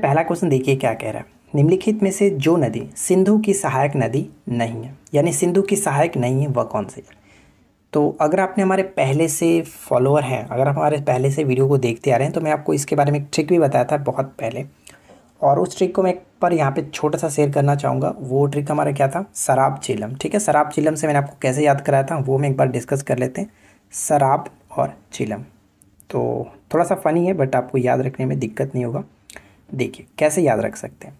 पहला क्वेश्चन देखिए क्या कह रहा है निम्नलिखित में से जो नदी सिंधु की सहायक नदी नहीं है यानी सिंधु की सहायक नहीं है वह कौन सी है तो अगर आपने हमारे पहले से फॉलोअर हैं अगर आप हमारे पहले से वीडियो को देखते आ रहे हैं तो मैं आपको इसके बारे में एक ट्रिक भी बताया था बहुत पहले और उस ट्रिक को मैं एक पर यहाँ पे छोटा सा शेयर करना चाहूँगा वो ट्रिक हमारा क्या था शराब चिलम ठीक है शराब चिलम से मैंने आपको कैसे याद कराया था वो मैं एक बार डिस्कस कर लेते हैं शराब और चिलम तो थोड़ा सा फ़नी है बट आपको याद रखने में दिक्कत नहीं होगा देखिए कैसे याद रख सकते हैं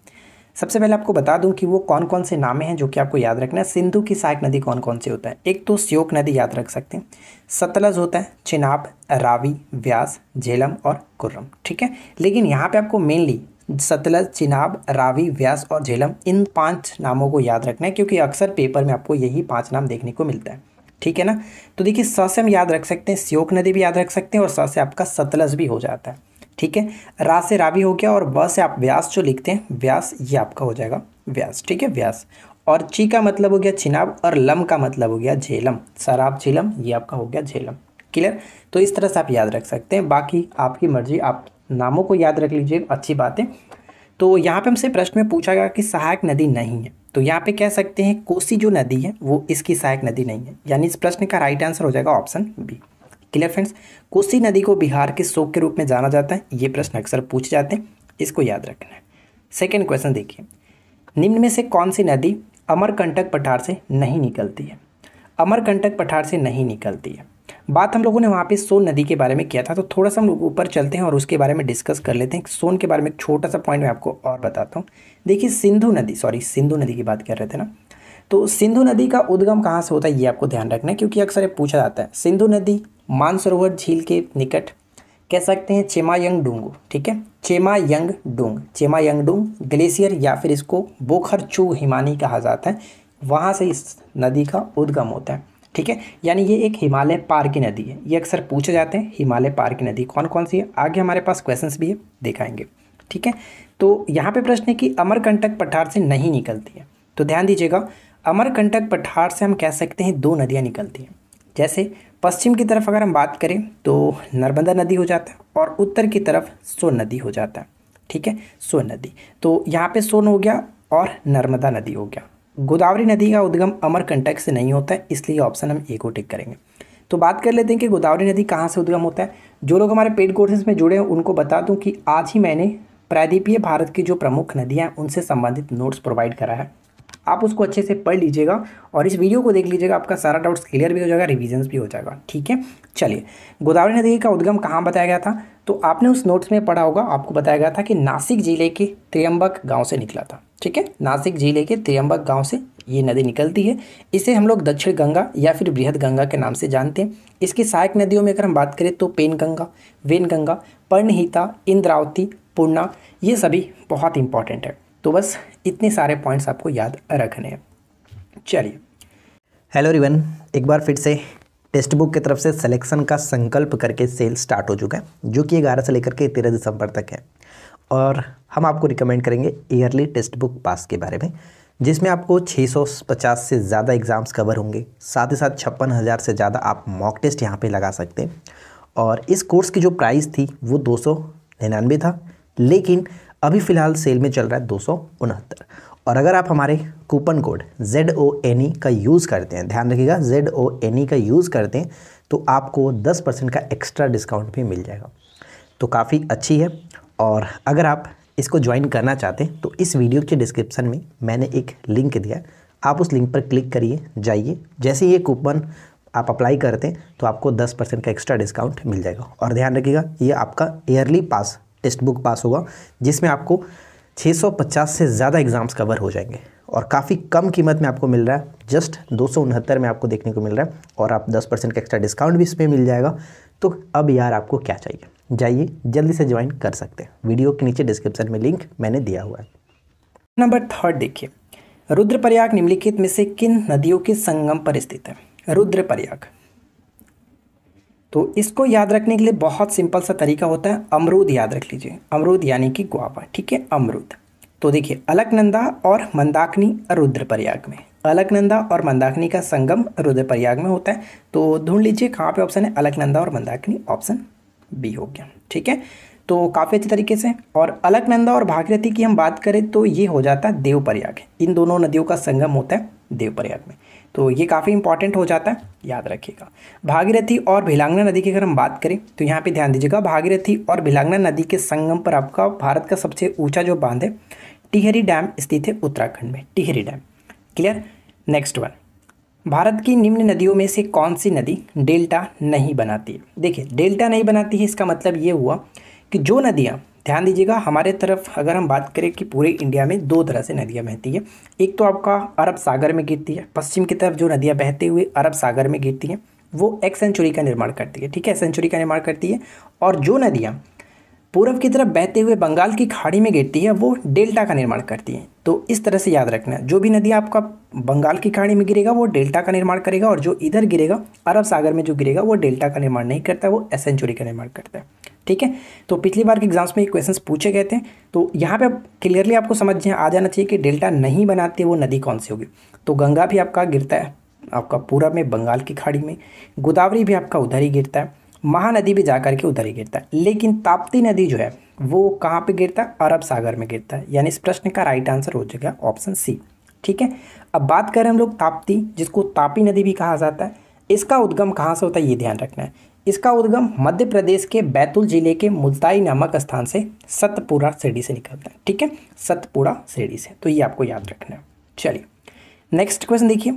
सबसे पहले आपको बता दूं कि वो कौन कौन से नामे हैं जो कि आपको याद रखना है सिंधु की सहायक नदी कौन कौन से होता है एक तो श्योक नदी याद रख सकते हैं सतलज होता है चिनाब रावी व्यास झेलम और कुर्रम ठीक है लेकिन यहाँ पे आपको मेनली सतलज चिनाब रावी व्यास और झेलम इन पांच नामों को याद रखना है क्योंकि अक्सर पेपर में आपको यही पांच नाम देखने को मिलता है ठीक है ना तो देखिए स से हम याद रख सकते हैं श्योक नदी भी याद रख सकते हैं और स से आपका सतलज भी हो जाता है ठीक है रा से रावी हो गया और ब से आप व्यास जो लिखते हैं व्यास ये आपका हो जाएगा व्यास ठीक है व्यास और ची का मतलब हो गया चिनाब और लम का मतलब हो गया झेलम शराब झेलम ये आपका हो गया झेलम क्लियर तो इस तरह से आप याद रख सकते हैं बाकी आपकी मर्जी आप नामों को याद रख लीजिए अच्छी बात है तो यहाँ पे हमसे प्रश्न में पूछा गया कि सहायक नदी नहीं है तो यहाँ पे कह सकते हैं कोसी जो नदी है वो इसकी सहायक नदी नहीं है यानी इस प्रश्न का राइट आंसर हो जाएगा option B clear friends Kosi नदी को बिहार के शोक के रूप में जाना जाता है ये प्रश्न अक्सर पूछ जाते हैं इसको याद रखना है सेकेंड क्वेश्चन देखिए निम्न में से कौन सी नदी अमरकंटक पठार से नहीं निकलती है अमरकंटक पठार से नहीं निकलती है बात हम लोगों ने वहाँ पे सोन नदी के बारे में किया था तो थोड़ा सा हम लोग ऊपर चलते हैं और उसके बारे में डिस्कस कर लेते हैं सोन के बारे में एक छोटा सा पॉइंट मैं आपको और बताता हूँ देखिए सिंधु नदी सॉरी सिंधु नदी की बात कर रहे थे ना तो सिंधु नदी का उद्गम कहाँ से होता है ये आपको ध्यान रखना है क्योंकि अक्सर ये पूछा जाता है सिंधु नदी मानसरोवर झील के निकट कह सकते हैं चेमायंग डूंग ठीक है चेमायंग डूंग यंग डूंग ग्लेशियर या फिर इसको बोखर चू हिमानी कहा जाता है वहाँ से इस नदी का उद्गम होता है ठीक है यानी ये एक हिमालय पार की नदी है ये अक्सर पूछे जाते हैं हिमालय पार की नदी कौन कौन सी है आगे हमारे पास क्वेश्चंस भी है दिखाएंगे ठीक है तो यहाँ पे प्रश्न है कि अमरकंटक पठार से नहीं निकलती है तो ध्यान दीजिएगा अमरकंटक पठार से हम कह सकते हैं दो नदियाँ निकलती हैं जैसे पश्चिम की तरफ अगर हम बात करें तो नर्मदा नदी हो जाता है और उत्तर की तरफ सोन नदी हो जाता है ठीक है सोन नदी तो यहाँ पे सोन हो गया और नर्मदा नदी हो गया गोदावरी नदी का उद्गम अमरकंटक से नहीं होता है इसलिए ऑप्शन हम ए को टिक करेंगे तो बात कर लेते हैं कि गोदावरी नदी कहाँ से उद्गम होता है जो लोग हमारे पेड कोर्सेज में जुड़े हैं उनको बता दूँ कि आज ही मैंने प्रायद्वीपीय भारत की जो प्रमुख नदियाँ उनसे संबंधित नोट्स प्रोवाइड करा है आप उसको अच्छे से पढ़ लीजिएगा और इस वीडियो को देख लीजिएगा आपका सारा डाउट्स क्लियर भी हो जाएगा रिविजन्स भी हो जाएगा ठीक है चलिए गोदावरी नदी का उद्गम कहाँ बताया गया था तो आपने उस नोट्स में पढ़ा होगा आपको बताया गया था कि नासिक जिले के त्रियम्बक गाँव से निकला था ठीक है नासिक जिले के त्रियम्बक गाँव से ये नदी निकलती है इसे हम लोग दक्षिण गंगा या फिर बृहद गंगा के नाम से जानते हैं इसकी सहायक नदियों में अगर हम बात करें तो पेन गंगा वेन गंगा पर्णहिता इंद्रावती पूर्णा ये सभी बहुत इंपॉर्टेंट है तो बस इतने सारे पॉइंट्स आपको याद रखने हैं चलिए हेलो रिवन एक बार फिर से टेक्स्ट बुक की तरफ से सिलेक्शन का संकल्प करके सेल स्टार्ट हो चुका है जो कि ग्यारह से लेकर के तेरह दिसंबर तक है और हम आपको रिकमेंड करेंगे ईयरली टेक्स्ट बुक पास के बारे में जिसमें आपको 650 से ज़्यादा एग्ज़ाम्स कवर होंगे साथ ही साथ छप्पन हज़ार से ज़्यादा आप मॉक टेस्ट यहाँ पे लगा सकते हैं और इस कोर्स की जो प्राइस थी वो दो सौ निन्यानवे था लेकिन अभी फ़िलहाल सेल में चल रहा है दो और अगर आप हमारे coupon code Z O N E का यूज़ करते हैं ध्यान रखिएगा जेड ओ एन ई का यूज़ करते हैं तो आपको 10 परसेंट का एक्स्ट्रा डिस्काउंट भी मिल जाएगा तो काफ़ी अच्छी है और अगर आप इसको ज्वाइन करना चाहते हैं तो इस वीडियो के डिस्क्रिप्शन में मैंने एक लिंक दिया आप उस लिंक पर क्लिक करिए जाइए जैसे ये कूपन आप अप्लाई करते हैं तो आपको 10 परसेंट का एक्स्ट्रा डिस्काउंट मिल जाएगा और ध्यान रखिएगा ये आपका yearly pass text book pass होगा जिसमें आपको 650 से ज़्यादा एग्ज़ाम्स कवर हो जाएंगे और काफ़ी कम कीमत में आपको मिल रहा है जस्ट दो में आपको देखने को मिल रहा है और आप 10 परसेंट का एक्स्ट्रा डिस्काउंट भी इसमें मिल जाएगा तो अब यार आपको क्या चाहिए जाइए जल्दी से ज्वाइन कर सकते हैं वीडियो के नीचे डिस्क्रिप्शन में लिंक मैंने दिया हुआ है नंबर थर्ड देखिए रुद्रप्रयाग निम्नलिखित में से किन नदियों के संगम पर स्थित है रुद्रप्रयाग तो इसको याद रखने के लिए बहुत सिंपल सा तरीका होता है अमरूद याद रख लीजिए अमरूद यानी कि गुआवा ठीक है अमरूद तो देखिए अलकनंदा और मंदाकिनी रुद्रप्रयाग में अलकनंदा और मंदाकिनी का संगम रुद्रप्रयाग में होता है तो ढूंढ लीजिए कहाँ पे ऑप्शन है अलकनंदा और मंदाकिनी ऑप्शन बी हो गया ठीक है तो काफ़ी अच्छे तरीके से और अलकनंदा और भागीरथी की हम बात करें तो ये हो जाता है देवप्रयाग इन दोनों नदियों का संगम होता है देवप्रयाग में तो ये काफ़ी इंपॉर्टेंट हो जाता है याद रखिएगा भागीरथी और भिलांगना नदी की अगर हम बात करें तो यहाँ पे ध्यान दीजिएगा भागीरथी और भिलांगना नदी के संगम पर आपका भारत का सबसे ऊंचा जो बांध है टिहरी डैम स्थित है उत्तराखंड में Tehri dam clear next one Bharat की निम्न नदियों में से कौन सी नदी डेल्टा नहीं बनाती है देखिए डेल्टा नहीं बनाती है इसका मतलब ये हुआ कि जो नदियाँ ध्यान दीजिएगा हमारे तरफ अगर हम बात करें कि पूरे इंडिया में दो तरह से नदियाँ बहती हैं एक तो आपका अरब सागर में गिरती है पश्चिम की तरफ जो नदियाँ बहते हुए अरब सागर में गिरती हैं वो एक सेंचुरी का निर्माण करती है ठीक है सेंचुरी का निर्माण करती है और जो नदियाँ पूर्व की तरफ बहते हुए बंगाल की खाड़ी में गिरती है वो डेल्टा का निर्माण करती है तो इस तरह से याद रखना जो भी नदी आपका बंगाल की खाड़ी में गिरेगा वो डेल्टा का निर्माण करेगा और जो इधर गिरेगा अरब सागर में जो गिरेगा वो डेल्टा का निर्माण नहीं करता वो एसेंचुरी का निर्माण करता है ठीक है तो पिछली बार के एग्जाम्स में ये क्वेश्चन पूछे गए थे तो यहाँ पे क्लियरली आपको समझ आ जाना चाहिए कि डेल्टा नहीं बनाती वो नदी कौन सी होगी तो गंगा भी आपका गिरता है आपका पूरा में बंगाल की खाड़ी में गोदावरी भी आपका उधर ही गिरता है महानदी भी जाकर के उधर ही गिरता है लेकिन ताप्ती नदी जो है वो कहाँ पे गिरता है अरब सागर में गिरता है यानी इस प्रश्न का राइट आंसर हो जाएगा ऑप्शन सी ठीक है अब बात करें हम लोग ताप्ती जिसको तापी नदी भी कहा जाता है इसका उद्गम कहाँ से होता है ये ध्यान रखना है इसका उद्गम मध्य प्रदेश के बैतूल जिले के मुल्ताई नामक स्थान से सतपुरा श्रेणी से निकलता है ठीक है सतपुरा श्रेणी से तो ये आपको याद रखना है चलिए नेक्स्ट क्वेश्चन देखिए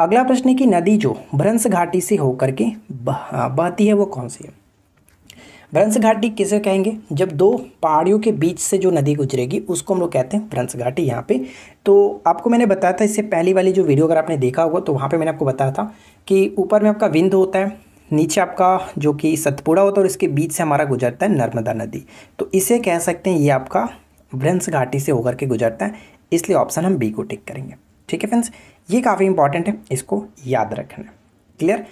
अगला प्रश्न है कि नदी जो भ्रंश घाटी से होकर के बहती है वो कौन सी है भ्रंश घाटी किसे कहेंगे जब दो पहाड़ियों के बीच से जो नदी गुजरेगी उसको हम लोग कहते हैं भ्रंश घाटी यहाँ पे तो आपको मैंने बताया था इससे पहली वाली जो वीडियो अगर आपने देखा होगा तो वहाँ पे मैंने आपको बताया था कि ऊपर में आपका विंध होता है नीचे आपका जो कि सतपुड़ा होता है और इसके बीच से हमारा गुजरता है नर्मदा नदी तो इसे कह सकते हैं ये आपका भ्रंश घाटी से होकर के गुजरता है इसलिए ऑप्शन हम बी को टिक करेंगे ठीक है फ्रेंड्स ये काफ़ी इंपॉर्टेंट है इसको याद रखना क्लियर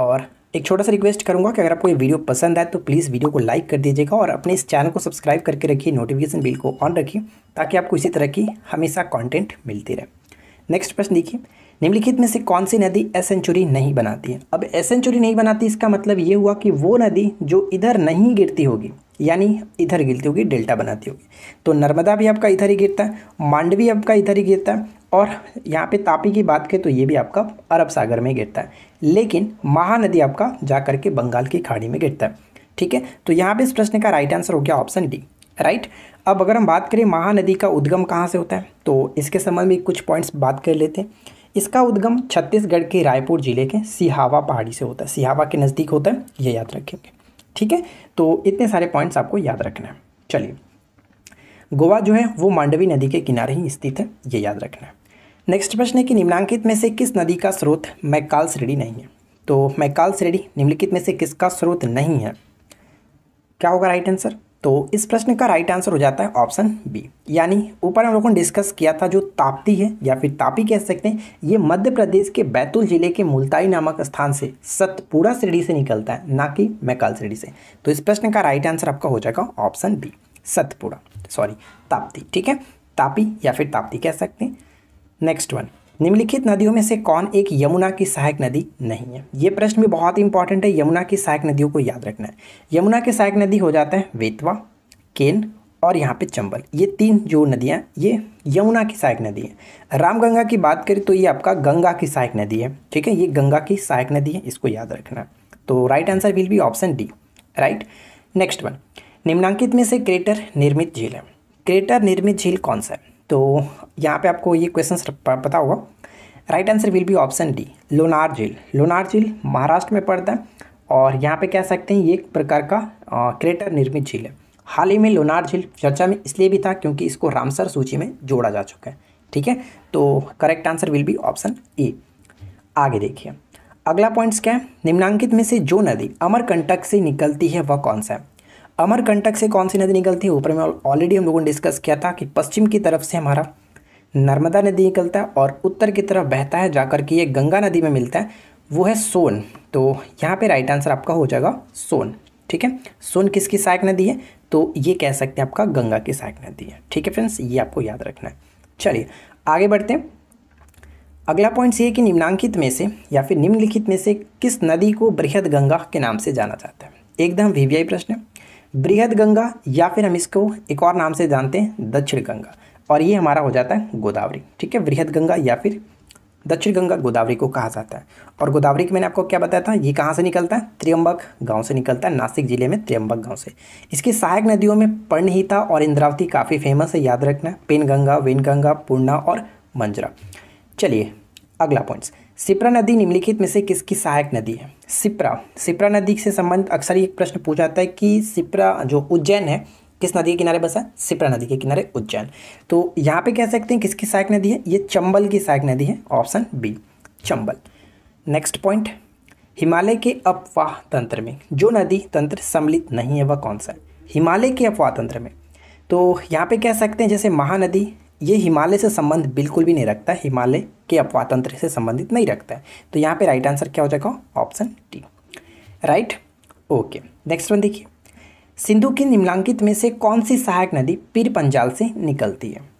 और एक छोटा सा रिक्वेस्ट करूंगा कि अगर आपको ये वीडियो पसंद आए तो प्लीज़ वीडियो को लाइक कर दीजिएगा और अपने इस चैनल को सब्सक्राइब करके रखिए नोटिफिकेशन बिल को ऑन रखिए ताकि आपको इसी तरह की हमेशा कंटेंट मिलती रहे नेक्स्ट प्रश्न देखिए निम्नलिखित में से कौन सी नदी एसेंचुरी नहीं बनाती है अब एसेंचुरी नहीं बनाती इसका मतलब ये हुआ कि वो नदी जो इधर नहीं गिरती होगी यानी इधर गिरती होगी डेल्टा बनाती होगी तो नर्मदा भी आपका इधर ही गिरता है मांडवी आपका इधर ही गिरता है और यहाँ पे तापी की बात करें तो ये भी आपका अरब सागर में गिरता है लेकिन महानदी आपका जा करके के बंगाल की खाड़ी में गिरता है ठीक है तो यहाँ पे इस प्रश्न का राइट आंसर हो गया ऑप्शन डी राइट अब अगर हम बात करें महानदी का उद्गम कहाँ से होता है तो इसके संबंध में कुछ पॉइंट्स बात कर लेते हैं इसका उद्गम छत्तीसगढ़ के रायपुर जिले के सिहावा पहाड़ी से होता है सिहावा के नज़दीक होता है ये याद रखेंगे ठीक है तो इतने सारे पॉइंट्स आपको याद रखना है चलिए गोवा जो है वो मांडवी नदी के किनारे ही स्थित है ये याद रखना है नेक्स्ट प्रश्न है कि निम्नांकित में से किस नदी का स्रोत मैकाल श्रेणी नहीं है तो मैकाल श्रेणी निम्नलिखित में से किसका स्रोत नहीं है क्या होगा राइट आंसर तो इस प्रश्न का राइट आंसर हो जाता है ऑप्शन बी यानी ऊपर हम लोगों ने डिस्कस किया था जो ताप्ती है या फिर तापी कह सकते हैं ये मध्य प्रदेश के बैतूल जिले के मुल्ताई नामक स्थान से सतपुरा श्रेणी से निकलता है ना कि मैकाल श्रेणी से तो इस प्रश्न का राइट आंसर आपका हो जाएगा option B Satpura sorry Tapti ठीक है तापी या फिर ताप्ती कह सकते हैं नेक्स्ट वन निम्नलिखित नदियों में से कौन एक यमुना की सहायक नदी नहीं है ये प्रश्न भी बहुत इंपॉर्टेंट है यमुना की सहायक नदियों को याद रखना है यमुना की सहायक नदी हो जाता है वेतवा केन और यहाँ पे चंबल ये तीन जो नदियाँ ये यमुना की सहायक नदी है रामगंगा की बात करें तो ये आपका गंगा की सहायक नदी है ठीक है ये गंगा की सहायक नदी है इसको याद रखना तो right answer will be option D right next one निम्नांकित में से क्रेटर निर्मित झील है क्रेटर निर्मित झील कौन सा है तो यहाँ पे आपको ये क्वेश्चन पता होगा right answer will be option D Lonar झील लोनार झील महाराष्ट्र में पड़ता है और यहाँ पे कह सकते हैं ये एक प्रकार का आ, क्रेटर निर्मित झील है हाल ही में लोनार झील चर्चा में इसलिए भी था क्योंकि इसको रामसर सूची में जोड़ा जा चुका है ठीक है तो correct answer will be option A आगे देखिए अगला पॉइंट्स क्या है निम्नांकित में से जो नदी अमरकंटक से निकलती है वह कौन सा है अमरकंटक से कौन सी नदी निकलती है ऊपर में ऑलरेडी हम लोगों ने डिस्कस किया था कि पश्चिम की तरफ से हमारा नर्मदा नदी निकलता है और उत्तर की तरफ बहता है जाकर के ये गंगा नदी में मिलता है वो है सोन तो यहाँ पे राइट आंसर आपका हो जाएगा सोन ठीक है सोन किसकी सहायक नदी है तो ये कह सकते हैं आपका गंगा की सहायक नदी है ठीक है फ्रेंड्स ये आपको याद रखना है चलिए आगे बढ़ते हैं अगला पॉइंट ये कि निम्नांकित में से या फिर निम्नलिखित में से किस नदी को बृहद गंगा के नाम से जाना जाता है एकदम वी प्रश्न है बृहद गंगा या फिर हम इसको एक और नाम से जानते हैं दक्षिण गंगा और ये हमारा हो जाता है गोदावरी ठीक है बृहद गंगा या फिर दक्षिण गंगा गोदावरी को कहा जाता है और गोदावरी के मैंने आपको क्या बताया था ये कहाँ से निकलता है त्रियम्बक गांव से निकलता है नासिक जिले में त्रियम्बक गांव से इसकी सहायक नदियों में पर्णहिता और इंद्रावती काफ़ी फेमस है याद रखना पेनगंगा वेनगंगा पूर्णा और मंजरा चलिए अगला पॉइंट्स सिप्रा नदी निम्नलिखित में से किसकी सहायक नदी है सिप्रा सिप्रा नदी से संबंध अक्सर एक प्रश्न पूछा जाता है कि सिप्रा जो उज्जैन है किस नदी के किनारे बसा है सिप्रा नदी के किनारे उज्जैन तो यहाँ पे कह सकते हैं किसकी सहायक नदी है ये चंबल की सहायक नदी है option B Chambal next point Himalaya के अपवाह तंत्र में जो नदी तंत्र सम्मिलित नहीं है वह कौन सा है हिमालय के अपवाह तंत्र में तो यहाँ पे कह सकते हैं जैसे महानदी ये हिमालय से संबंध बिल्कुल भी नहीं रखता हिमालय के अपवातंत्र से संबंधित नहीं रखता है तो यहाँ पे राइट आंसर क्या हो जाएगा option T right okay next one देखिए सिंधु की निम्नांकित में से कौन सी सहायक नदी पीर पंजाल से निकलती है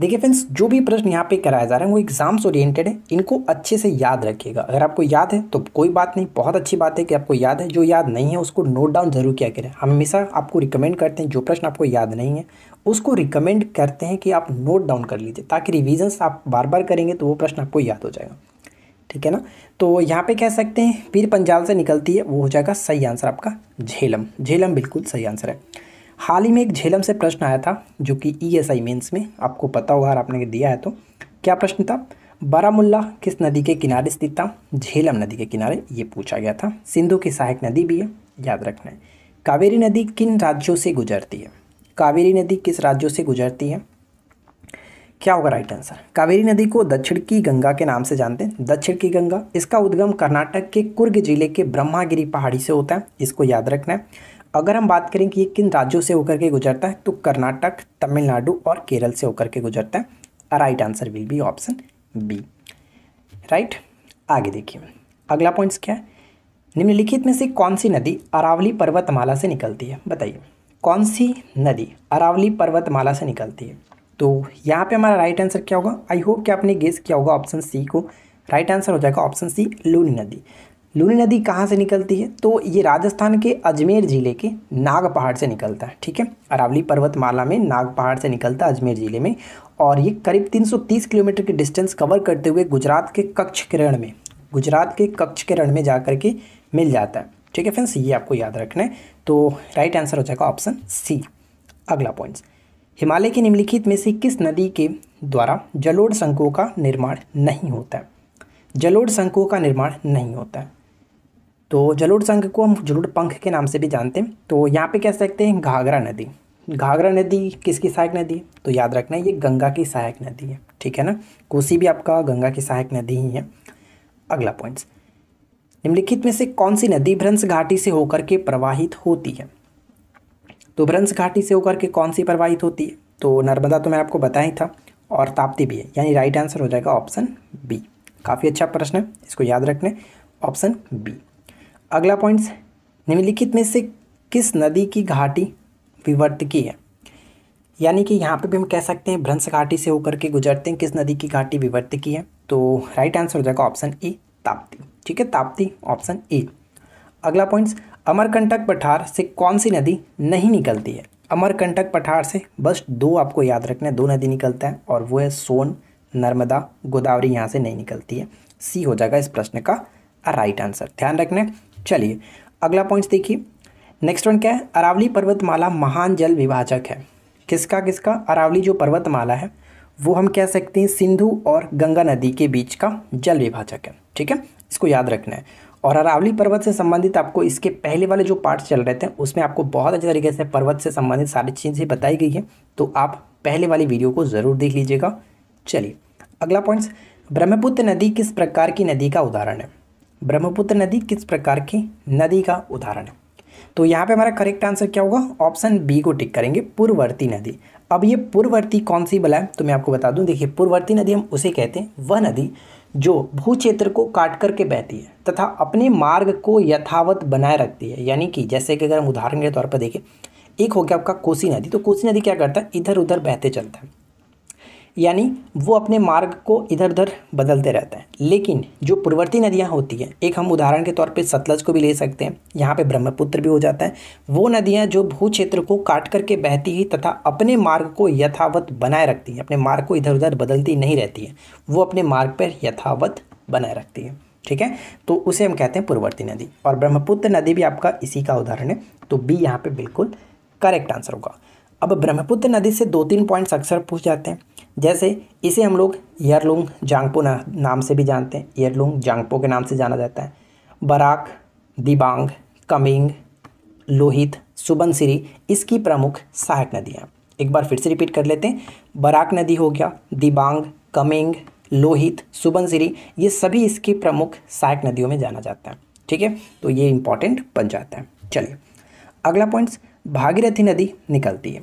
देखिए फ्रेंड्स जो भी प्रश्न यहाँ पे कराए जा रहे हैं वो एग्जाम्स ओरिएंटेड है इनको अच्छे से याद रखिएगा अगर आपको याद है तो कोई बात नहीं बहुत अच्छी बात है कि आपको याद है जो याद नहीं है उसको नोट डाउन जरूर किया करें हमेशा आपको रिकमेंड करते हैं जो प्रश्न आपको याद नहीं है उसको रिकमेंड करते हैं कि आप नोट डाउन कर लीजिए ताकि रिविजन्स आप बार बार करेंगे तो वो प्रश्न आपको याद हो जाएगा ठीक है ना तो यहाँ पे कह सकते हैं पीर पंजाल से निकलती है वो हो जाएगा सही आंसर आपका झेलम झेलम बिल्कुल सही आंसर है हाल ही में एक झेलम से प्रश्न आया था जो कि ई एस आई मेन्स में आपको पता होगा आपने दिया है तो क्या प्रश्न था बारामुल्ला किस नदी के किनारे स्थित था झेलम नदी के किनारे ये पूछा गया था सिंधु की सहायक नदी भी है याद रखना है कावेरी नदी किन राज्यों से गुजरती है कावेरी नदी किस राज्यों से गुजरती है क्या होगा राइट आंसर कावेरी नदी को दक्षिण की गंगा के नाम से जानते हैं दक्षिण की गंगा इसका उद्गम कर्नाटक के कुर्ग जिले के ब्रह्मागिरी पहाड़ी से होता है इसको याद रखना है अगर हम बात करें कि ये किन राज्यों से होकर के गुजरता है तो कर्नाटक तमिलनाडु और केरल से होकर के गुजरता है right answer will be option B right आगे देखिए अगला पॉइंट्स क्या है निम्नलिखित में से कौन सी नदी अरावली पर्वतमाला से निकलती है बताइए कौन सी नदी अरावली पर्वतमाला से निकलती है तो यहाँ पे हमारा राइट आंसर क्या होगा आई होप कि आपने गेस किया होगा ऑप्शन सी को राइट आंसर हो जाएगा ऑप्शन सी लूनी नदी लूनी नदी कहाँ से निकलती है तो ये राजस्थान के अजमेर ज़िले के नाग पहाड़ से निकलता है ठीक है अरावली पर्वतमाला में नाग पहाड़ से निकलता है अजमेर ज़िले में और ये करीब 330 किलोमीटर की डिस्टेंस कवर करते हुए गुजरात के कक्ष किरण में गुजरात के कक्ष किरण में जा कर के मिल जाता है ठीक है फ्रेंड्स ये आपको याद रखना है तो राइट आंसर हो जाएगा ऑप्शन सी अगला पॉइंट्स हिमालय के निम्नलिखित में से किस नदी के द्वारा जलोढ़ संकों का निर्माण नहीं होता है जलोढ़ संकों का निर्माण नहीं होता है तो जलोढ़ संघ को हम जलोढ़ पंख के नाम से भी जानते हैं तो यहाँ पे कह सकते हैं घाघरा नदी घाघरा नदी किसकी सहायक नदी है तो याद रखना है ये गंगा की सहायक नदी है ठीक है ना कोसी भी आपका गंगा की सहायक नदी ही है अगला पॉइंट्स निम्नलिखित में से कौन सी नदी भ्रंश घाटी से होकर के प्रवाहित होती है तो भ्रंश घाटी से होकर के कौन सी प्रवाहित होती है तो नर्मदा तो मैं आपको बताया ही था और ताप्ती भी है यानी राइट आंसर हो जाएगा ऑप्शन बी काफ़ी अच्छा प्रश्न है इसको याद रखने ऑप्शन बी अगला पॉइंट्स निम्नलिखित में से किस नदी की घाटी विवर्त की है यानी कि यहाँ पे भी हम कह सकते हैं भ्रंश घाटी से होकर के गुजरते हैं किस नदी की घाटी विवर्त की है तो राइट आंसर हो जाएगा ऑप्शन ए ताप्ती ठीक है ताप्ती ऑप्शन ए अगला पॉइंट्स अमरकंटक पठार से कौन सी नदी नहीं निकलती है अमरकंटक पठार से बस दो आपको याद रखना है दो नदी निकलता है और वो है सोन नर्मदा गोदावरी यहाँ से नहीं निकलती है सी हो जाएगा इस प्रश्न का राइट आंसर ध्यान रखना चलिए अगला पॉइंट्स देखिए नेक्स्ट वन क्या है अरावली पर्वतमाला महान जल विभाजक है किसका किसका अरावली जो पर्वतमाला है वो हम कह सकते हैं सिंधु और गंगा नदी के बीच का जल विभाजक है ठीक है इसको याद रखना है और अरावली पर्वत से संबंधित आपको इसके पहले वाले जो पार्ट चल रहे थे उसमें आपको बहुत अच्छे तरीके से पर्वत से संबंधित सारी चीज़ें बताई गई हैं तो आप पहले वाली वीडियो को ज़रूर देख लीजिएगा चलिए अगला पॉइंट्स ब्रह्मपुत्र नदी किस प्रकार की नदी का उदाहरण है ब्रह्मपुत्र नदी किस प्रकार की नदी का उदाहरण है तो यहाँ पे हमारा करेक्ट आंसर क्या होगा ऑप्शन बी को टिक करेंगे पूर्ववर्ती नदी अब ये पूर्ववर्ती कौन सी बला है तो मैं आपको बता दूं देखिए पूर्ववर्ती नदी हम उसे कहते हैं वह नदी जो भू क्षेत्र को काट करके बहती है तथा अपने मार्ग को यथावत बनाए रखती है यानी कि जैसे कि अगर हम उदाहरण के तौर पर देखें एक हो गया आपका कोसी नदी तो कोसी नदी क्या करता है इधर उधर बहते चलता है यानी वो अपने मार्ग को इधर उधर बदलते रहते हैं लेकिन जो पूर्ववर्ती नदियाँ होती हैं एक हम उदाहरण के तौर पर सतलज को भी ले सकते हैं यहाँ पर ब्रह्मपुत्र भी हो जाता है वो नदियाँ जो भू क्षेत्र को काट करके बहती ही तथा अपने मार्ग को यथावत बनाए रखती हैं अपने मार्ग को इधर उधर बदलती नहीं रहती है वो अपने मार्ग पर यथावत बनाए रखती है ठीक है तो उसे हम कहते हैं पूर्ववर्ती नदी और ब्रह्मपुत्र नदी भी आपका इसी का उदाहरण है तो बी यहाँ पर बिल्कुल करेक्ट आंसर होगा अब ब्रह्मपुत्र नदी से दो तीन पॉइंट्स अक्सर पूछ जाते हैं जैसे इसे हम लोग यरलुंग जांगपो ना, नाम से भी जानते हैं यरलुंग जांगपो के नाम से जाना जाता है बराक दिबांग कमिंग लोहित सुबनसिरी इसकी प्रमुख सहायक नदियाँ एक बार फिर से रिपीट कर लेते हैं बराक नदी हो गया दिबांग कमिंग लोहित सुबनसिरी ये सभी इसकी प्रमुख सहायक नदियों में जाना जाता है ठीक है तो ये इंपॉर्टेंट बन जाता है चलिए अगला पॉइंट्स भागीरथी नदी निकलती है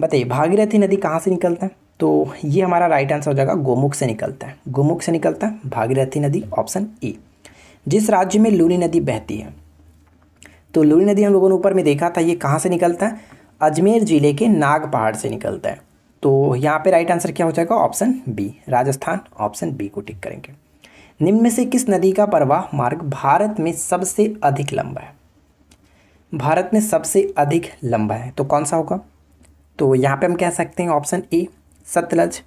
बताइए भागीरथी नदी कहाँ से निकलता है तो ये हमारा राइट आंसर हो जाएगा गोमुख से निकलता है गोमुख से निकलता है भागीरथी नदी ऑप्शन ए जिस राज्य में लूनी नदी बहती है तो लूनी नदी हम लोगों ने ऊपर में देखा था ये कहाँ से निकलता है अजमेर जिले के नाग पहाड़ से निकलता है तो यहाँ पे राइट आंसर क्या हो जाएगा option B Rajasthan option B को टिक करेंगे निम्न में से किस नदी का प्रवाह मार्ग भारत में सबसे अधिक लंबा है भारत में सबसे अधिक लंबा है तो कौन सा होगा तो यहाँ पे हम कह सकते हैं ऑप्शन ए सतलज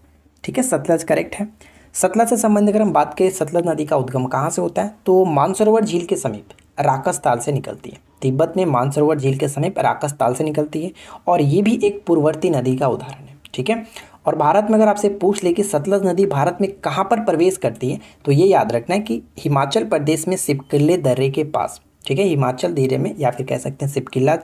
ठीक है सतलज करेक्ट है सतलज से संबंधित अगर हम बात करें सतलज नदी का उद्गम कहाँ से होता है तो मानसरोवर झील के समीप राकस ताल से निकलती है तिब्बत में मानसरोवर झील के समीप राकस ताल से निकलती है और ये भी एक पूर्ववर्ती नदी का उदाहरण है ठीक है और भारत में अगर आपसे पूछ ले कि सतलज नदी भारत में कहाँ पर प्रवेश करती है तो ये याद रखना है कि हिमाचल प्रदेश में सिपकिल्ले दर्रे के पास ठीक है हिमाचल दर्रे में या फिर कह सकते हैं सिपकिल्ला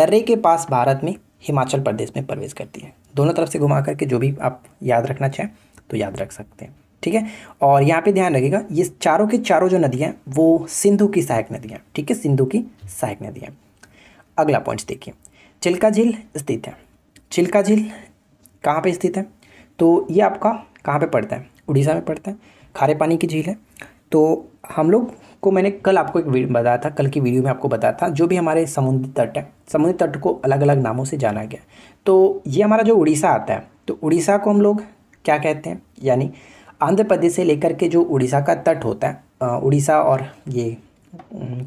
दर्रे के पास भारत में हिमाचल प्रदेश में प्रवेश करती है दोनों तरफ से घुमा करके जो भी आप याद रखना चाहें तो याद रख सकते हैं ठीक है और यहाँ पे ध्यान रखिएगा ये चारों के चारों जो नदियाँ वो सिंधु की सहायक नदियाँ ठीक है सिंधु की सहायक नदियाँ अगला पॉइंट देखिए चिल्का झील स्थित है चिल्का झील कहाँ पर स्थित है तो ये आपका कहाँ पर पड़ता है उड़ीसा में पड़ता है खारे पानी की झील है तो हम लोग को मैंने कल आपको एक बताया था कल की वीडियो में आपको बताया था जो भी हमारे समुद्री तट है समुद्री तट को अलग अलग नामों से जाना गया तो ये हमारा जो उड़ीसा आता है तो उड़ीसा को हम लोग क्या कहते हैं यानी आंध्र प्रदेश से लेकर के जो उड़ीसा का तट होता है उड़ीसा और ये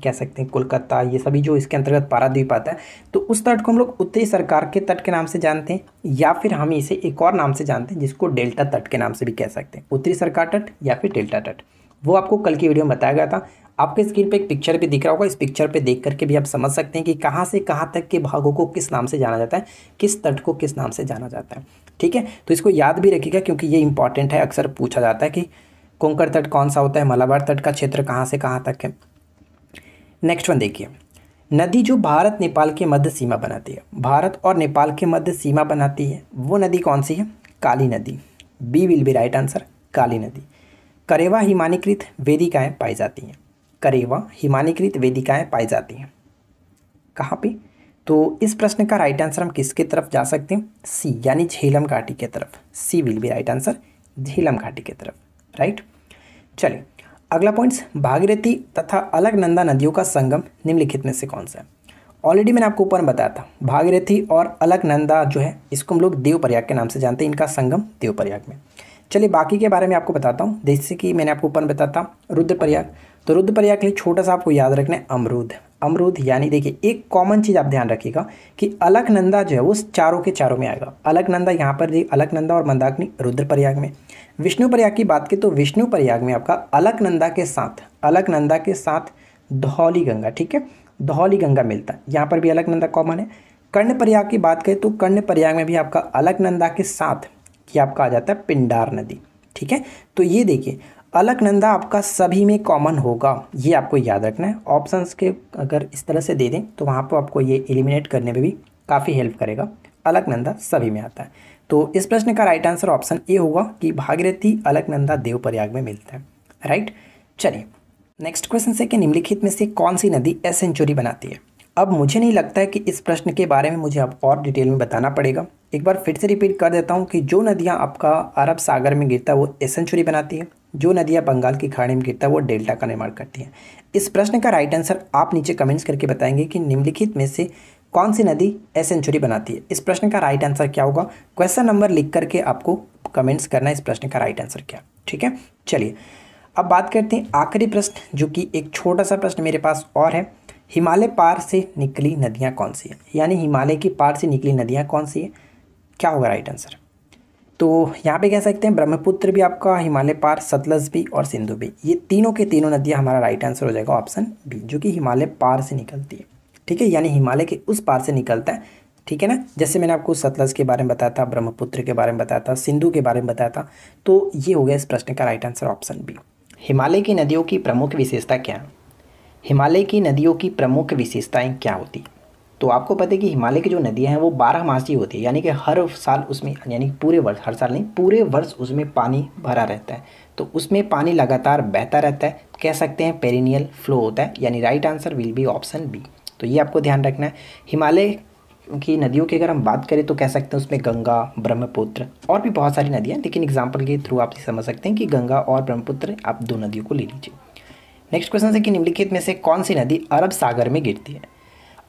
कह सकते हैं कोलकाता ये सभी जो इसके अंतर्गत द्वीप आता है तो उस तट को हम लोग उत्तरी सरकार के तट के नाम से जानते हैं या फिर हम इसे एक और नाम से जानते हैं जिसको डेल्टा तट के नाम से भी कह सकते हैं उत्तरी सरकार तट या फिर डेल्टा तट वो आपको कल की वीडियो में बताया गया था आपके स्क्रीन पे एक पिक्चर भी दिख रहा होगा इस पिक्चर पे देख करके भी आप समझ सकते हैं कि कहाँ से कहाँ तक के भागों को किस नाम से जाना जाता है किस तट को किस नाम से जाना जाता है ठीक है तो इसको याद भी रखिएगा क्योंकि ये इंपॉर्टेंट है अक्सर पूछा जाता है कि कोंकण तट कौन सा होता है मलाबार तट का क्षेत्र कहाँ से कहाँ तक है नेक्स्ट वन देखिए नदी जो भारत नेपाल के मध्य सीमा बनाती है भारत और नेपाल के मध्य सीमा बनाती है वो नदी कौन सी है काली नदी B will be right answer Kali नदी करेवा हिमानीकृत वेदिकाएँ पाई जाती हैं करेवा हिमानीकृत वेदिकाएँ पाई जाती हैं कहाँ पे तो इस प्रश्न का राइट आंसर हम किसके तरफ जा सकते हैं सी यानी झेलम घाटी के तरफ C will be right answer Jhelum घाटी के तरफ राइट चलिए अगला पॉइंट्स भागीरथी तथा अलगनंदा नदियों का संगम निम्नलिखित में से कौन सा है ऑलरेडी मैंने आपको ऊपर बताया था भागीरथी और अलगनंदा जो है इसको हम लोग देवप्रयाग के नाम से जानते हैं इनका संगम देवप्रयाग में चलिए बाकी के बारे में आपको बताता हूँ जैसे कि मैंने आपको ऊपर बताया था रुद्रप्रयाग तो रुद्र प्रयाग के लिए छोटा सा आपको याद रखना है अमरूद अमरूद यानी देखिए एक कॉमन चीज़ आप ध्यान रखिएगा कि अलकनंदा जो है वो चारों के चारों में आएगा अलकनंदा यहाँ पर देखिए अलकनंदा और मंदाकिनी रुद्र प्रयाग में विष्णु प्रयाग की बात की तो विष्णु प्रयाग में आपका अलकनंदा के साथ अलकनंदा के साथ धौली गंगा ठीक है धौली गंगा मिलता है यहाँ पर भी अलकनंदा कॉमन है कर्ण प्रयाग की बात करें तो कर्ण प्रयाग में भी आपका अलकनंदा के साथ कि आपका आ जाता है पिंडार नदी ठीक है तो ये देखिए अलकनंदा आपका सभी में कॉमन होगा ये आपको याद रखना है ऑप्शंस के अगर इस तरह से दे दें तो वहाँ पर आपको ये एलिमिनेट करने में भी काफ़ी हेल्प करेगा अलकनंदा सभी में आता है तो इस प्रश्न का राइट आंसर ऑप्शन ए होगा कि भागीरथी अलकनंदा देवप्रयाग में मिलता है राइट चलिए नेक्स्ट क्वेश्चन से कि निम्नलिखित में से कौन सी नदी ए सेंचुरी बनाती है अब मुझे नहीं लगता है कि इस प्रश्न के बारे में मुझे अब और डिटेल में बताना पड़ेगा एक बार फिर से रिपीट कर देता हूँ कि जो नदियाँ आपका अरब सागर में गिरता है वो एसेंचुरी बनाती है जो नदियाँ बंगाल की खाड़ी में गिरता है वो डेल्टा का निर्माण करती हैं इस प्रश्न का राइट आंसर आप नीचे कमेंट्स करके बताएंगे कि निम्नलिखित में से कौन सी नदी सेंचुरी बनाती है इस प्रश्न का राइट आंसर क्या होगा क्वेश्चन नंबर लिख करके आपको कमेंट्स करना इस प्रश्न का राइट आंसर क्या ठीक है चलिए अब बात करते हैं आखिरी प्रश्न जो कि एक छोटा सा प्रश्न मेरे पास और है हिमालय पार से निकली नदियाँ कौन सी हैं यानी हिमालय के पार से निकली नदियाँ कौन सी हैं क्या होगा राइट आंसर तो यहाँ पे कह सकते हैं ब्रह्मपुत्र भी आपका हिमालय पार सतलज भी और सिंधु भी ये तीनों के तीनों नदियाँ हमारा राइट आंसर हो जाएगा ऑप्शन बी जो कि हिमालय पार से निकलती है ठीक है यानी हिमालय के उस पार से निकलता है ठीक है ना जैसे मैंने आपको सतलज के बारे में बताया था ब्रह्मपुत्र के बारे में बताया था सिंधु के बारे में बताया था तो ये हो गया इस प्रश्न का right answer option B Himalaya की नदियों की प्रमुख विशेषता क्या है हिमालय की नदियों की प्रमुख विशेषताएँ क्या होती तो आपको पता है कि हिमालय की जो नदियाँ हैं वो बारह मासी होती है यानी कि हर साल उसमें यानी पूरे वर्ष हर साल नहीं पूरे वर्ष उसमें पानी भरा रहता है तो उसमें पानी लगातार बहता रहता है कह सकते हैं पेरिनियल फ्लो होता है यानी right answer will be option B तो ये आपको ध्यान रखना है हिमालय की नदियों की अगर हम बात करें तो कह सकते हैं उसमें गंगा ब्रह्मपुत्र और भी बहुत सारी नदियाँ लेकिन एग्जाम्पल के थ्रू आप ये समझ सकते हैं कि गंगा और ब्रह्मपुत्र आप दो नदियों को ले लीजिए नेक्स्ट क्वेश्चन है कि निम्नलिखित में से कौन सी नदी अरब सागर में गिरती है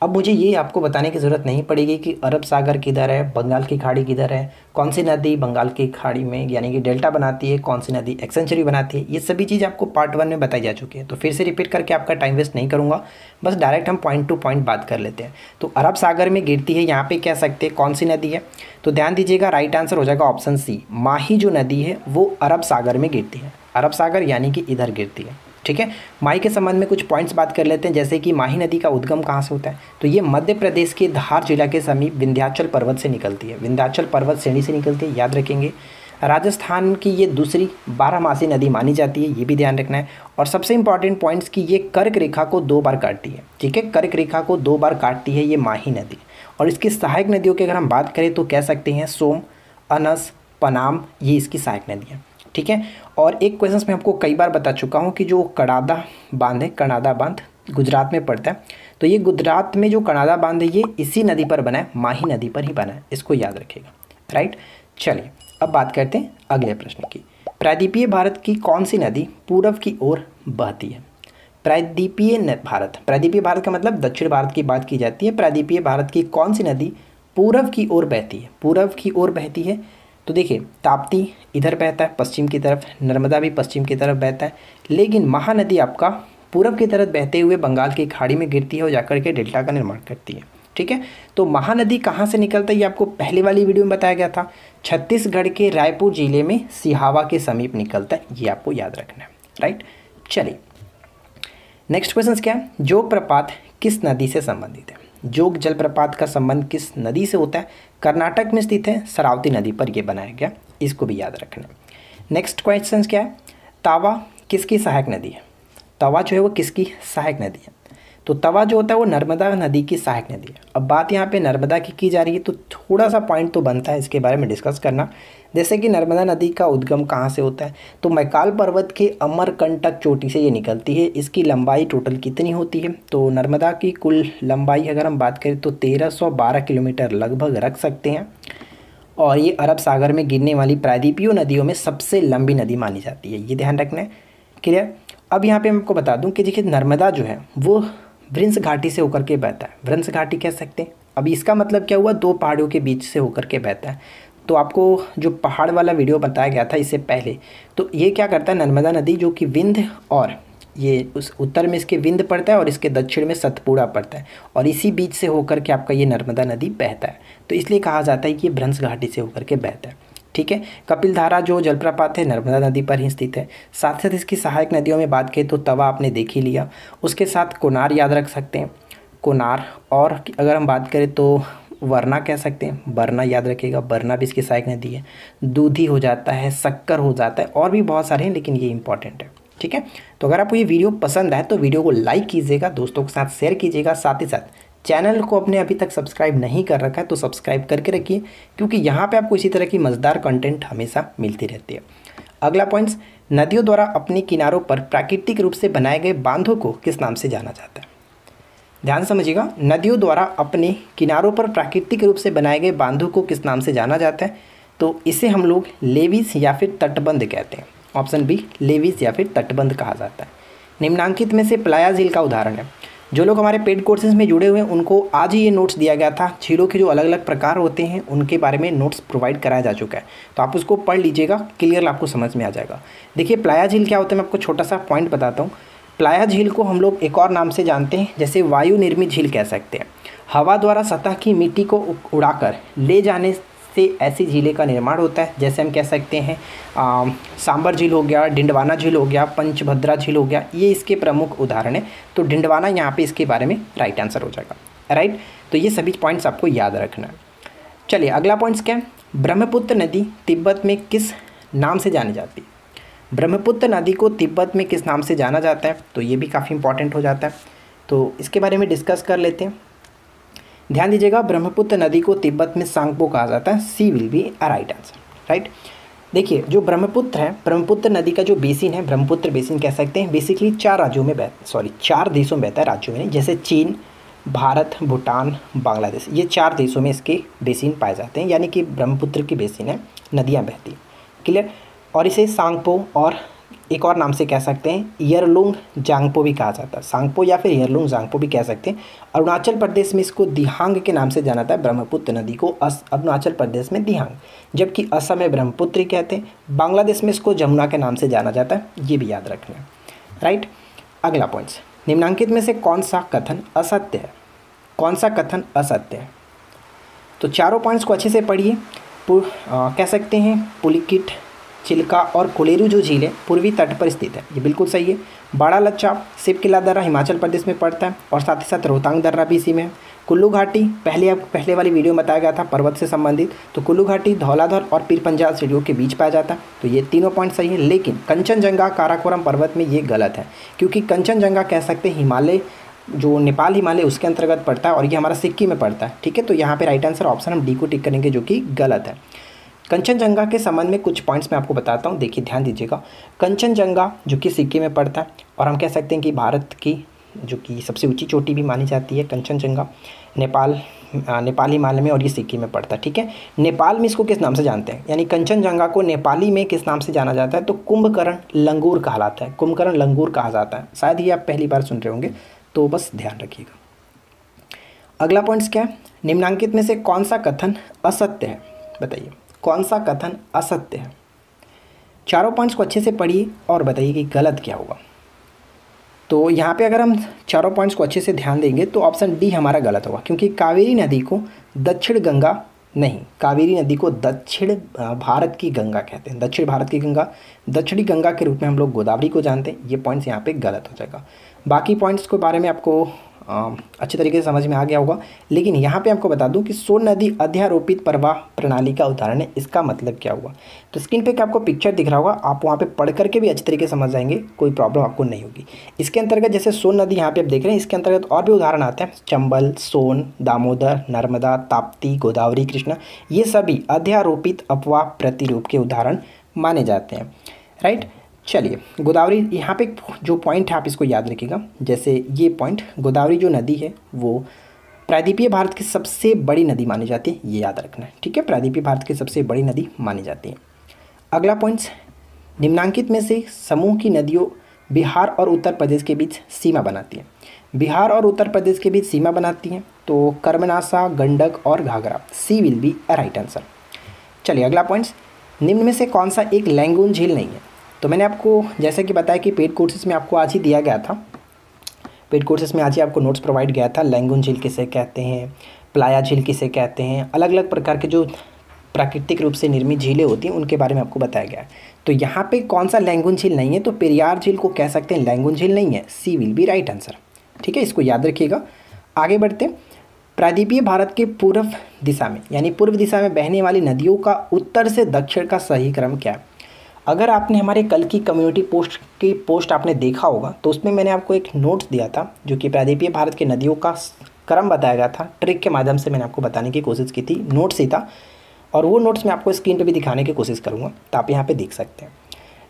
अब मुझे ये आपको बताने की ज़रूरत नहीं पड़ेगी कि अरब सागर किधर है बंगाल की खाड़ी किधर है कौन सी नदी बंगाल की खाड़ी में यानी कि डेल्टा बनाती है कौन सी नदी एक्सेंचुरी बनाती है ये सभी चीज़ आपको पार्ट वन में बताई जा चुकी है तो फिर से रिपीट करके आपका टाइम वेस्ट नहीं करूँगा बस डायरेक्ट हम पॉइंट टू पॉइंट बात कर लेते हैं तो अरब सागर में गिरती है यहाँ पर कह सकते हैं कौन सी नदी है तो ध्यान दीजिएगा राइट आंसर हो जाएगा ऑप्शन सी माही जो नदी है वो अरब सागर में गिरती है अरब सागर यानी कि इधर गिरती है ठीक है माही के संबंध में कुछ पॉइंट्स बात कर लेते हैं जैसे कि माही नदी का उद्गम कहाँ से होता है तो ये मध्य प्रदेश के धार जिला के समीप विंध्याचल पर्वत से निकलती है विंध्याचल पर्वत श्रेणी से निकलती है याद रखेंगे राजस्थान की ये दूसरी बारहमासी नदी मानी जाती है ये भी ध्यान रखना है और सबसे इंपॉर्टेंट पॉइंट्स कि ये कर्क रेखा को दो बार काटती है ठीक है कर्क रेखा को दो बार काटती है ये माही नदी और इसकी सहायक नदियों की अगर हम बात करें तो कह सकते हैं सोम अनस पनाम ये इसकी सहायक नदियाँ ठीक है और एक क्वेश्चन मैं आपको कई बार बता चुका हूँ कि जो कड़ादा बांध है कड़ादा बांध गुजरात में पड़ता है तो ये गुजरात में जो कड़ादा बांध है ये इसी नदी पर बना है माही नदी पर ही बना है इसको याद रखिएगा राइट चलिए अब बात करते हैं अगले प्रश्न की प्रायद्वीपीय भारत की कौन सी नदी पूर्व की ओर बहती है प्रायद्वीपीय भारत प्रायद्वीपीय भारत का मतलब दक्षिण भारत की बात की जाती है प्रायद्वीपीय भारत की कौन सी नदी पूर्व की ओर बहती है पूर्व की ओर बहती है तो देखिए ताप्ती इधर बहता है पश्चिम की तरफ नर्मदा भी पश्चिम की तरफ बहता है लेकिन महानदी आपका पूरब की तरफ बहते हुए बंगाल की खाड़ी में गिरती है और जाकर के डेल्टा का निर्माण करती है ठीक है तो महानदी कहाँ से निकलता है ये आपको पहले वाली वीडियो में बताया गया था छत्तीसगढ़ के रायपुर जिले में सिहावा के समीप निकलता है ये आपको याद रखना है राइट चलिए नेक्स्ट क्वेश्चन क्या है जोग प्रपात किस नदी से संबंधित है जोग जलप्रपात का संबंध किस नदी से होता है कर्नाटक में स्थित है सरावती नदी पर यह बनाया गया इसको भी याद रखना नेक्स्ट क्वेश्चन क्या है तावा किसकी सहायक नदी है तवा जो है वो किसकी सहायक नदी है तो तवा जो होता है वो नर्मदा नदी की सहायक नदी है अब बात यहाँ पे नर्मदा की की जा रही है तो थोड़ा सा पॉइंट तो बनता है इसके बारे में डिस्कस करना जैसे कि नर्मदा नदी का उद्गम कहाँ से होता है तो मैकाल पर्वत के अमरकंटक चोटी से ये निकलती है इसकी लंबाई टोटल कितनी होती है तो नर्मदा की कुल लंबाई अगर हम बात करें तो 1312 किलोमीटर लगभग रख सकते हैं और ये अरब सागर में गिरने वाली प्रायद्वीपीय नदियों में सबसे लंबी नदी मानी जाती है ये ध्यान रखना है क्लियर अब यहाँ पे मैं आपको बता दूँ कि देखिए नर्मदा जो है वो वृंस घाटी से होकर के बहता है वृंस घाटी कह सकते हैं अभी इसका मतलब क्या हुआ दो पहाड़ियों के बीच से होकर के बहता है तो आपको जो पहाड़ वाला वीडियो बताया गया था इससे पहले तो ये क्या करता है नर्मदा नदी जो कि विंध्य और ये उस उत्तर में इसके विंध्य पड़ता है और इसके दक्षिण में सतपुड़ा पड़ता है और इसी बीच से होकर के आपका ये नर्मदा नदी बहता है तो इसलिए कहा जाता है कि ये भ्रंस घाटी से होकर के बहता है ठीक है कपिल धारा जो जलप्रपात है नर्मदा नदी पर ही स्थित है साथ साथ इसकी सहायक नदियों में बात करें तो तवा आपने देख ही लिया उसके साथ कोनार याद रख सकते हैं कोनार और अगर हम बात करें तो वरना कह सकते हैं वरना याद रखिएगा वरना भी इसकी सहायक नदी है दूधी हो जाता है शक्कर हो जाता है और भी बहुत सारे हैं लेकिन ये इंपॉर्टेंट है ठीक है तो अगर आपको ये वीडियो पसंद आए तो वीडियो को लाइक कीजिएगा दोस्तों के साथ शेयर कीजिएगा साथ ही साथ चैनल को अपने अभी तक सब्सक्राइब नहीं कर रखा है तो सब्सक्राइब करके रखिए क्योंकि यहाँ पे आपको इसी तरह की मज़ेदार कंटेंट हमेशा मिलती रहती है अगला पॉइंट्स नदियों द्वारा अपने किनारों पर प्राकृतिक रूप से बनाए गए बांधों को किस नाम से जाना जाता है ध्यान समझिएगा नदियों द्वारा अपने किनारों पर प्राकृतिक रूप से बनाए गए बांधों को किस नाम से जाना जाता है तो इसे हम लोग लेविस या फिर तटबंध कहते हैं ऑप्शन बी लेविस या फिर तटबंध कहा जाता है निम्नांकित में से प्लाया झील का उदाहरण है जो लोग हमारे पेड कोर्सेज में जुड़े हुए हैं उनको आज ही ये नोट्स दिया गया था झीलों के जो अलग अलग प्रकार होते हैं उनके बारे में नोट्स प्रोवाइड कराया जा चुका है तो आप उसको पढ़ लीजिएगा क्लियर आपको समझ में आ जाएगा देखिए प्लाया झील क्या होता है मैं आपको छोटा सा पॉइंट बताता हूँ प्लाया झील को हम लोग एक और नाम से जानते हैं जैसे वायु निर्मित झील कह सकते हैं हवा द्वारा सतह की मिट्टी को उड़ाकर ले जाने से ऐसी झीलें का निर्माण होता है जैसे हम कह सकते हैं आ, सांबर झील हो गया डिंडवाना झील हो गया पंचभद्रा झील हो गया ये इसके प्रमुख उदाहरण है तो डिंडवाना यहाँ पे इसके बारे में राइट आंसर हो जाएगा राइट तो ये सभी पॉइंट्स आपको याद रखना है चलिए अगला पॉइंट्स क्या है ब्रह्मपुत्र नदी तिब्बत में किस नाम से जानी जाती है ब्रह्मपुत्र नदी को तिब्बत में किस नाम से जाना जाता है तो ये भी काफ़ी इंपॉर्टेंट हो जाता है तो इसके बारे में डिस्कस कर लेते हैं ध्यान दीजिएगा ब्रह्मपुत्र नदी को तिब्बत में सांगपो कहा जाता है C will be a right answer right देखिए जो ब्रह्मपुत्र है ब्रह्मपुत्र नदी का जो बेसिन है ब्रह्मपुत्र बेसिन कह सकते हैं बेसिकली चार राज्यों में बह सॉरी चार देशों में बहता है राज्यों में जैसे चीन भारत भूटान बांग्लादेश ये चार देशों में इसके बेसिन पाए जाते हैं यानी कि ब्रह्मपुत्र की बेसिन है नदियाँ बहती क्लियर और इसे सांगपो और एक और नाम से कह सकते हैं यरलुंग जांगपो भी कहा जाता है सांगपो या फिर यरलुंग जांगपो भी कह सकते हैं अरुणाचल प्रदेश में इसको दिहांग के नाम से जाना जाता है ब्रह्मपुत्र नदी को अस अरुणाचल प्रदेश में दिहांग जबकि असम में ब्रह्मपुत्र कहते हैं बांग्लादेश में इसको जमुना के नाम से जाना जाता है ये भी याद रखना राइट अगला पॉइंट निम्नांकित में से कौन सा कथन असत्य है कौन सा कथन असत्य है तो चारों पॉइंट्स को अच्छे से पढ़िए कह सकते हैं पुलिकिट चिल्का और कोलेरू जो झील है पूर्वी तट पर स्थित है ये बिल्कुल सही है बाड़ा लच्छा शिव किला दर्रा हिमाचल प्रदेश में पड़ता है और साथ ही साथ रोहतांग दर्रा भी इसी में है कुल्लू घाटी पहले आप पहले वाली वीडियो में बताया गया था पर्वत से संबंधित तो कुल्लू घाटी धौलाधर और पीर पंजाब सीढ़ियों के बीच पाया जाता है तो ये तीनों पॉइंट सही है लेकिन कंचनजंगा काराकोरम पर्वत में ये गलत है क्योंकि कंचनजंगा कह सकते हैं हिमालय जो नेपाल हिमालय उसके अंतर्गत पड़ता है और ये हमारा सिक्किम में पड़ता है ठीक है तो यहाँ पर राइट आंसर ऑप्शन हम डी को टिक करेंगे जो कि गलत है कंचनजंगा के संबंध में कुछ पॉइंट्स मैं आपको बताता हूँ देखिए ध्यान दीजिएगा कंचनजंगा जो कि सिक्किम में पड़ता है और हम कह सकते हैं कि भारत की जो कि सबसे ऊंची चोटी भी मानी जाती है कंचनजंगा नेपाल नेपाल हिमालय में और ये सिक्किम में पड़ता है ठीक है नेपाल में इसको किस नाम से जानते हैं यानी कंचनजंगा को नेपाली में किस नाम से जाना जाता है तो कुंभकर्ण लंगूर कहलाता है कुंभकर्ण लंगूर कहा जाता है शायद ये आप पहली बार सुन रहे होंगे तो बस ध्यान रखिएगा अगला पॉइंट्स क्या है निम्नांकित में से कौन सा कथन असत्य है बताइए कौन सा कथन असत्य है चारों पॉइंट्स को अच्छे से पढ़िए और बताइए कि गलत क्या होगा तो यहाँ पे अगर हम चारों पॉइंट्स को अच्छे से ध्यान देंगे तो ऑप्शन डी हमारा गलत होगा क्योंकि कावेरी नदी को दक्षिण गंगा नहीं कावेरी नदी को दक्षिण भारत की गंगा कहते हैं दक्षिण भारत की गंगा दक्षिणी गंगा के रूप में हम लोग गोदावरी को जानते हैं ये पॉइंट्स यहाँ पे गलत हो जाएगा बाकी पॉइंट्स के बारे में आपको अच्छे तरीके से समझ में आ गया होगा लेकिन यहाँ पे आपको बता दूँ कि सोन नदी अध्यारोपित प्रवाह प्रणाली का उदाहरण है इसका मतलब क्या हुआ तो स्क्रीन पे आपको पिक्चर दिख रहा होगा आप वहाँ पे पढ़ करके भी अच्छे तरीके से समझ जाएंगे कोई प्रॉब्लम आपको नहीं होगी इसके अंतर्गत जैसे सोन नदी यहाँ पर आप देख रहे हैं इसके अंतर्गत और भी उदाहरण आते हैं चंबल सोन दामोदर नर्मदा ताप्ती गोदावरी कृष्णा ये सभी अध्यारोपित अपवाह प्रतिरूप के उदाहरण माने जाते हैं राइट चलिए गोदावरी यहाँ पे जो पॉइंट है आप इसको याद रखिएगा जैसे ये पॉइंट गोदावरी जो नदी है वो प्रायद्वीपीय भारत की सबसे बड़ी नदी मानी जाती है ये याद रखना है ठीक है प्रायद्वीपीय भारत की सबसे बड़ी नदी मानी जाती है अगला पॉइंट्स निम्नांकित में से समूह की नदियों बिहार और उत्तर प्रदेश के बीच सीमा बनाती है बिहार और उत्तर प्रदेश के बीच सीमा बनाती हैं तो कर्मनासा गंडक और Ghaghara C will be a right answer चलिए अगला पॉइंट्स निम्न में से कौन सा एक लैंगून झील नहीं है तो मैंने आपको जैसा कि बताया कि पेड कोर्सेज में आपको आज ही दिया गया था पेड कोर्सेज में आज ही आपको नोट्स प्रोवाइड गया था लैंगून झील किसे कहते हैं प्लाया झील किसे कहते हैं अलग अलग प्रकार के जो प्राकृतिक रूप से निर्मित झीलें होती हैं उनके बारे में आपको बताया गया है तो यहाँ पे कौन सा लैंगून झील नहीं है तो पेरियार झील को कह सकते हैं लैंगून झील नहीं है C will be right answer ठीक है इसको याद रखिएगा आगे बढ़ते प्रादीपीय भारत के पूर्व दिशा में यानी पूर्व दिशा में बहने वाली नदियों का उत्तर से दक्षिण का सही क्रम क्या है अगर आपने हमारे कल की कम्युनिटी पोस्ट की पोस्ट आपने देखा होगा तो उसमें मैंने आपको एक नोट्स दिया था जो कि प्रादीपीय भारत की नदियों का क्रम बताया गया था ट्रिक के माध्यम से मैंने आपको बताने की कोशिश की थी नोट्स ही था और वो नोट्स मैं आपको स्क्रीन पर भी दिखाने की कोशिश करूँगा तो आप यहाँ पर देख सकते हैं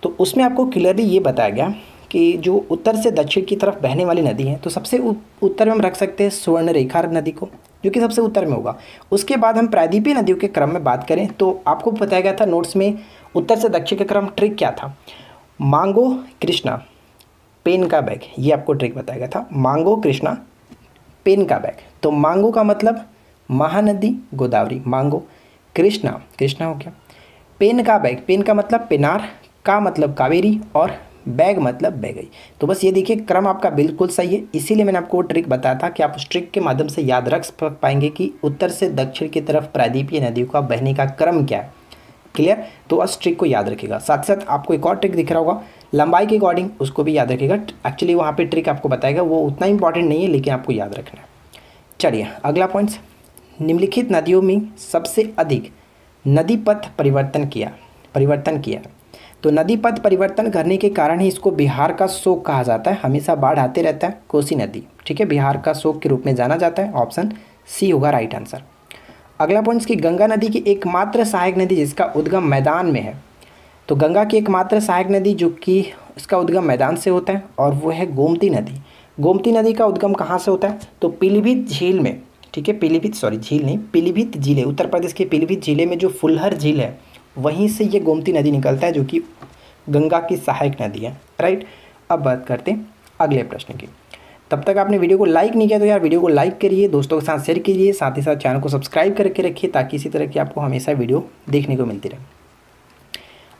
तो उसमें आपको क्लियरली ये बताया गया कि जो उत्तर से दक्षिण की तरफ बहने वाली नदी है तो सबसे उत्तर में हम रख सकते हैं स्वर्ण रेखा नदी को जो कि सबसे उत्तर में होगा उसके बाद हम प्रायद्वीपीय नदियों के क्रम में बात करें तो आपको बताया गया था नोट्स में उत्तर से दक्षिण का क्रम ट्रिक क्या था मांगो कृष्णा पेन का बैग ये आपको ट्रिक बताया गया था मांगो कृष्णा पेन का बैग तो मांगो का मतलब महानदी गोदावरी मांगो कृष्णा कृष्णा हो गया पेन का बैग पेन का मतलब पेनार का मतलब कावेरी और बैग मतलब गई तो बस ये देखिए क्रम आपका बिल्कुल सही है इसीलिए मैंने आपको ट्रिक बताया था कि आप उस ट्रिक के माध्यम से याद रख पाएंगे कि उत्तर से दक्षिण की तरफ प्रादीपीय नदियों का बहने का क्रम क्या है क्लियर तो उस ट्रिक को याद रखिएगा साथ साथ आपको एक और ट्रिक दिख रहा होगा लंबाई के अकॉर्डिंग उसको भी याद रखेगा एक्चुअली वहाँ पर ट्रिक आपको बताएगा वो उतना इंपॉर्टेंट नहीं है लेकिन आपको याद रखना है चलिए अगला पॉइंट्स निम्नलिखित नदियों में सबसे अधिक नदी पथ परिवर्तन किया परिवर्तन किया तो नदी पथ परिवर्तन करने के कारण ही इसको बिहार का शोक कहा जाता है हमेशा बाढ़ आते रहता है कोसी नदी ठीक है बिहार का शोक के रूप में जाना जाता है ऑप्शन सी होगा राइट आंसर अगला पॉइंट की गंगा नदी की एकमात्र सहायक नदी जिसका उद्गम मैदान में है तो गंगा की एकमात्र सहायक नदी जो कि इसका उद्गम मैदान से होता है और वो है गोमती नदी गोमती नदी का उद्गम कहाँ से होता है तो पीलीभीत झील में ठीक है पीलीभीत सॉरी झील नहीं पीलीभीत जिले उत्तर प्रदेश के पीलीभीत जिले में जो फुलहर झील है वहीं से ये गोमती नदी निकलता है जो कि गंगा की सहायक नदी है राइट अब बात करते हैं अगले प्रश्न की तब तक आपने वीडियो को लाइक नहीं किया तो यार वीडियो को लाइक करिए दोस्तों के साथ शेयर कीजिए साथ ही साथ चैनल को सब्सक्राइब करके रखिए ताकि इसी तरह की आपको हमेशा वीडियो देखने को मिलती रहे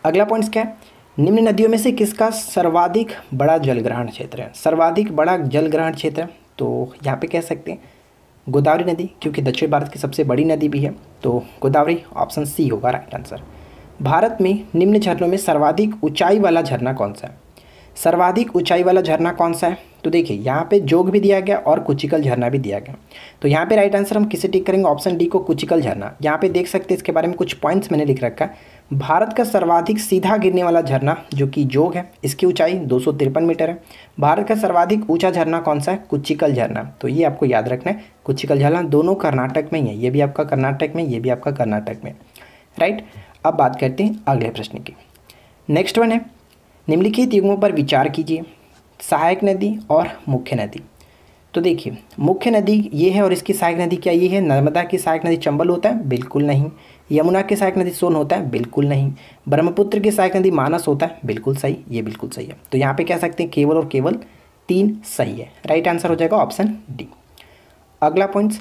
अगला पॉइंट्स क्या है निम्न नदियों में से किसका सर्वाधिक बड़ा जलग्रहण क्षेत्र है सर्वाधिक बड़ा जलग्रहण क्षेत्र है तो यहाँ पर कह सकते हैं गोदावरी नदी क्योंकि दक्षिण भारत की सबसे बड़ी नदी भी है तो गोदावरी ऑप्शन सी होगा राइट आंसर भारत में निम्न झरनों में सर्वाधिक ऊंचाई वाला झरना कौन सा है सर्वाधिक ऊंचाई वाला झरना कौन सा है तो देखिए यहाँ पे जोग भी दिया गया और कुचिकल झरना भी दिया गया तो यहाँ पे राइट आंसर हम किसे टिक करेंगे ऑप्शन डी को कुचिकल झरना यहाँ पे देख सकते हैं इसके बारे में कुछ पॉइंट्स मैंने लिख रखा है भारत का सर्वाधिक सीधा गिरने वाला झरना जो कि जोग है इसकी ऊंचाई दो मीटर है भारत का सर्वाधिक ऊंचा झरना कौन सा है कुचिकल झरना तो ये आपको याद रखना है कुचिकल झरना दोनों कर्नाटक में ही है ये भी आपका कर्नाटक में ये भी आपका कर्नाटक में राइट right? अब बात करते हैं अगले प्रश्न की नेक्स्ट वन है निम्नलिखित युग्मों पर विचार कीजिए सहायक नदी और मुख्य नदी तो देखिए मुख्य नदी ये है और इसकी सहायक नदी क्या ये है नर्मदा की सहायक नदी चंबल होता है बिल्कुल नहीं यमुना की सहायक नदी सोन होता है बिल्कुल नहीं ब्रह्मपुत्र की सहायक नदी मानस होता है बिल्कुल सही ये बिल्कुल सही है तो यहाँ पे कह सकते हैं केवल और केवल तीन सही है राइट आंसर हो जाएगा ऑप्शन डी अगला पॉइंट्स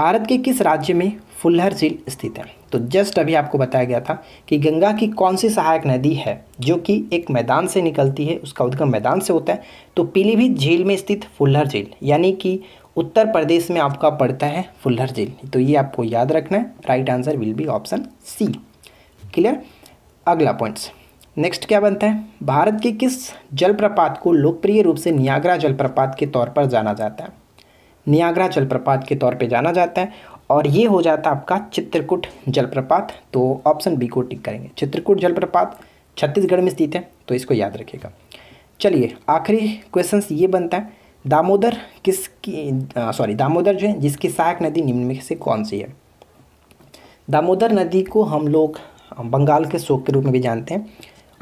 भारत के किस राज्य में फुल्हर झील स्थित है तो जस्ट अभी आपको बताया गया था कि गंगा की कौन सी सहायक नदी है जो कि एक मैदान से निकलती है उसका उद्गम मैदान से होता है तो पीलीभीत झील में स्थित फुल्लर झील यानी कि उत्तर प्रदेश में आपका पड़ता है फुल्लर झील तो ये आपको याद रखना है right answer will be option C clear अगला पॉइंट्स नेक्स्ट क्या बनता है भारत के किस जलप्रपात को लोकप्रिय रूप से नियाग्रा जलप्रपात के तौर पर जाना जाता है नियाग्रा जलप्रपात के तौर पर जाना जाता है और ये हो जाता आपका चित्रकूट जलप्रपात तो ऑप्शन बी को टिक करेंगे चित्रकूट जलप्रपात छत्तीसगढ़ में स्थित है तो इसको याद रखिएगा चलिए आखिरी क्वेश्चन ये बनता है दामोदर किसकी सॉरी दामोदर जो है जिसकी सहायक नदी निम्न में से कौन सी है दामोदर नदी को हम लोग बंगाल के शोक के रूप में भी जानते हैं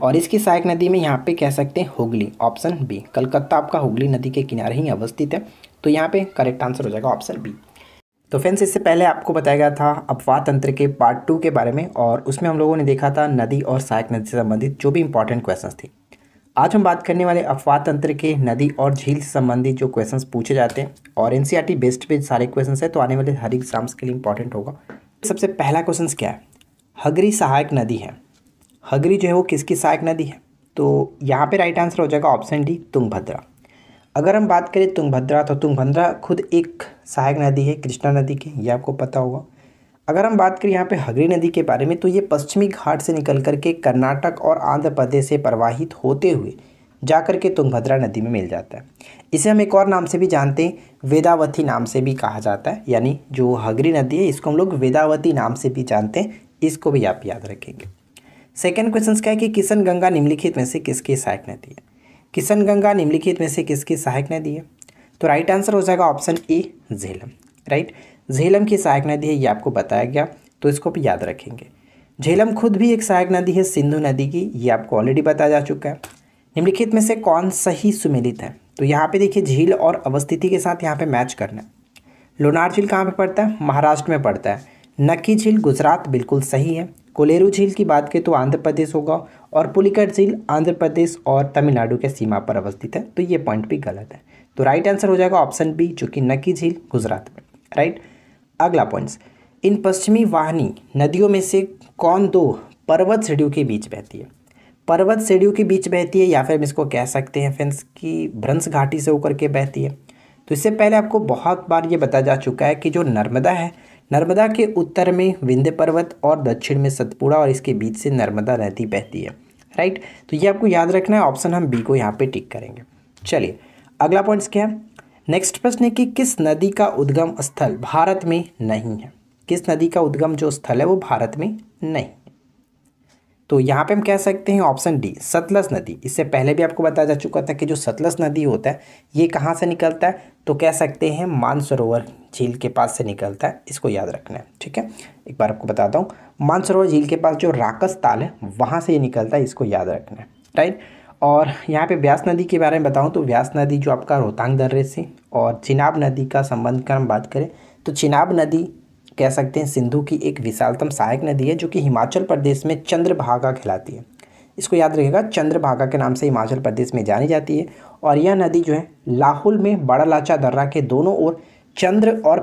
और इसकी सहायक नदी में यहाँ पे कह सकते हैं हुगली ऑप्शन बी कलकत्ता आपका हुगली नदी के किनारे ही अवस्थित है तो यहाँ पे करेक्ट आंसर हो जाएगा ऑप्शन बी तो फ्रेंड्स इससे पहले आपको बताया गया था अपवाह तंत्र के पार्ट टू के बारे में और उसमें हम लोगों ने देखा था नदी और सहायक नदी से संबंधित जो भी इंपॉर्टेंट क्वेश्चन थे आज हम बात करने वाले अफवाह तंत्र के नदी और झील से संबंधित जो क्वेश्चन पूछे जाते हैं और एन सी बेस्ड पे सारे क्वेश्चन है तो आने वाले हर एग्जाम्स के लिए इंपॉर्टेंट होगा सबसे पहला क्वेश्चन क्या है हगरी सहायक नदी है हगरी जो है वो किसकी सहायक नदी है तो यहाँ पे राइट आंसर हो जाएगा ऑप्शन डी तुंगभद्रा अगर हम बात करें तुंगभद्रा तो तुंगभद्रा खुद एक सहायक नदी है कृष्णा नदी की ये आपको पता होगा अगर हम बात करें यहाँ पे हगरी नदी के बारे में तो ये पश्चिमी घाट से निकल कर के कर्नाटक और आंध्र प्रदेश से प्रवाहित होते हुए जा कर के तुंगभद्रा नदी में मिल जाता है इसे हम एक और नाम से भी जानते हैं वेदावती नाम से भी कहा जाता है यानी जो हगरी नदी है इसको हम लोग वेदावती नाम से भी जानते हैं इसको भी आप याद रखेंगे सेकेंड क्वेश्चन क्या है कि किशन गंगा निम्नलिखित में से किसकी सहायक नदी है किशन गंगा निम्नलिखित में से किसकी सहायक नदी है तो राइट आंसर हो जाएगा option A Jhelum right Jhelum की सहायक नदी है ये आपको बताया गया तो इसको भी याद रखेंगे झेलम खुद भी एक सहायक नदी है सिंधु नदी की ये आपको ऑलरेडी बताया जा चुका है निम्नलिखित में से कौन सही सुमेलित है तो यहाँ पे देखिए झील और अवस्थिति के साथ यहाँ पे मैच करना है लोनार झील कहाँ पे पड़ता है महाराष्ट्र में पड़ता है नक्की झील गुजरात बिल्कुल सही है कोलेरू झील की बात करें तो आंध्र प्रदेश होगा और पुलिकट झील आंध्र प्रदेश और तमिलनाडु के सीमा पर अवस्थित है तो ये पॉइंट भी गलत है तो राइट आंसर हो जाएगा ऑप्शन बी जो कि नकी झील गुजरात में राइट अगला पॉइंट्स इन पश्चिमी वाहनी नदियों में से कौन दो पर्वत श्रेणियों के बीच बहती है पर्वत श्रेणियों के बीच बहती है या फिर हम इसको कह सकते हैं फ्रेंड्स कि भ्रंश घाटी से होकर के बहती है तो इससे पहले आपको बहुत बार ये बताया जा चुका है कि जो नर्मदा है नर्मदा के उत्तर में विंध्य पर्वत और दक्षिण में सतपुड़ा और इसके बीच से नर्मदा नदी बहती है राइट तो ये आपको याद रखना है ऑप्शन हम बी को यहाँ पे टिक करेंगे चलिए अगला पॉइंट्स क्या है नेक्स्ट प्रश्न है कि किस नदी का उद्गम स्थल भारत में नहीं है किस नदी का उद्गम जो स्थल है वो भारत में नहीं तो यहाँ पे हम कह सकते हैं ऑप्शन डी सतलज नदी इससे पहले भी आपको बताया जा चुका था कि जो सतलज नदी होता है ये कहाँ से निकलता है तो कह सकते हैं मानसरोवर झील के पास से निकलता है इसको याद रखना है ठीक है एक बार आपको बताता हूँ मानसरोवर झील के पास जो राकस ताल है वहाँ से ये निकलता है इसको याद रखना है राइट और यहाँ पे व्यास नदी के बारे में बताऊँ तो व्यास नदी जो आपका रोहतांग दर्रे से और चिनाब नदी का संबंध का हम बात करें तो चिनाब नदी कह सकते हैं सिंधु की एक विशालतम सहायक नदी है जो कि हिमाचल प्रदेश में चंद्रभागा कहलाती है इसको याद रखिएगा चंद्रभागा के नाम से हिमाचल प्रदेश में जानी जाती है और यह नदी जो है लाहौल में बड़ा लाचा दर्रा के दोनों ओर चंद्र और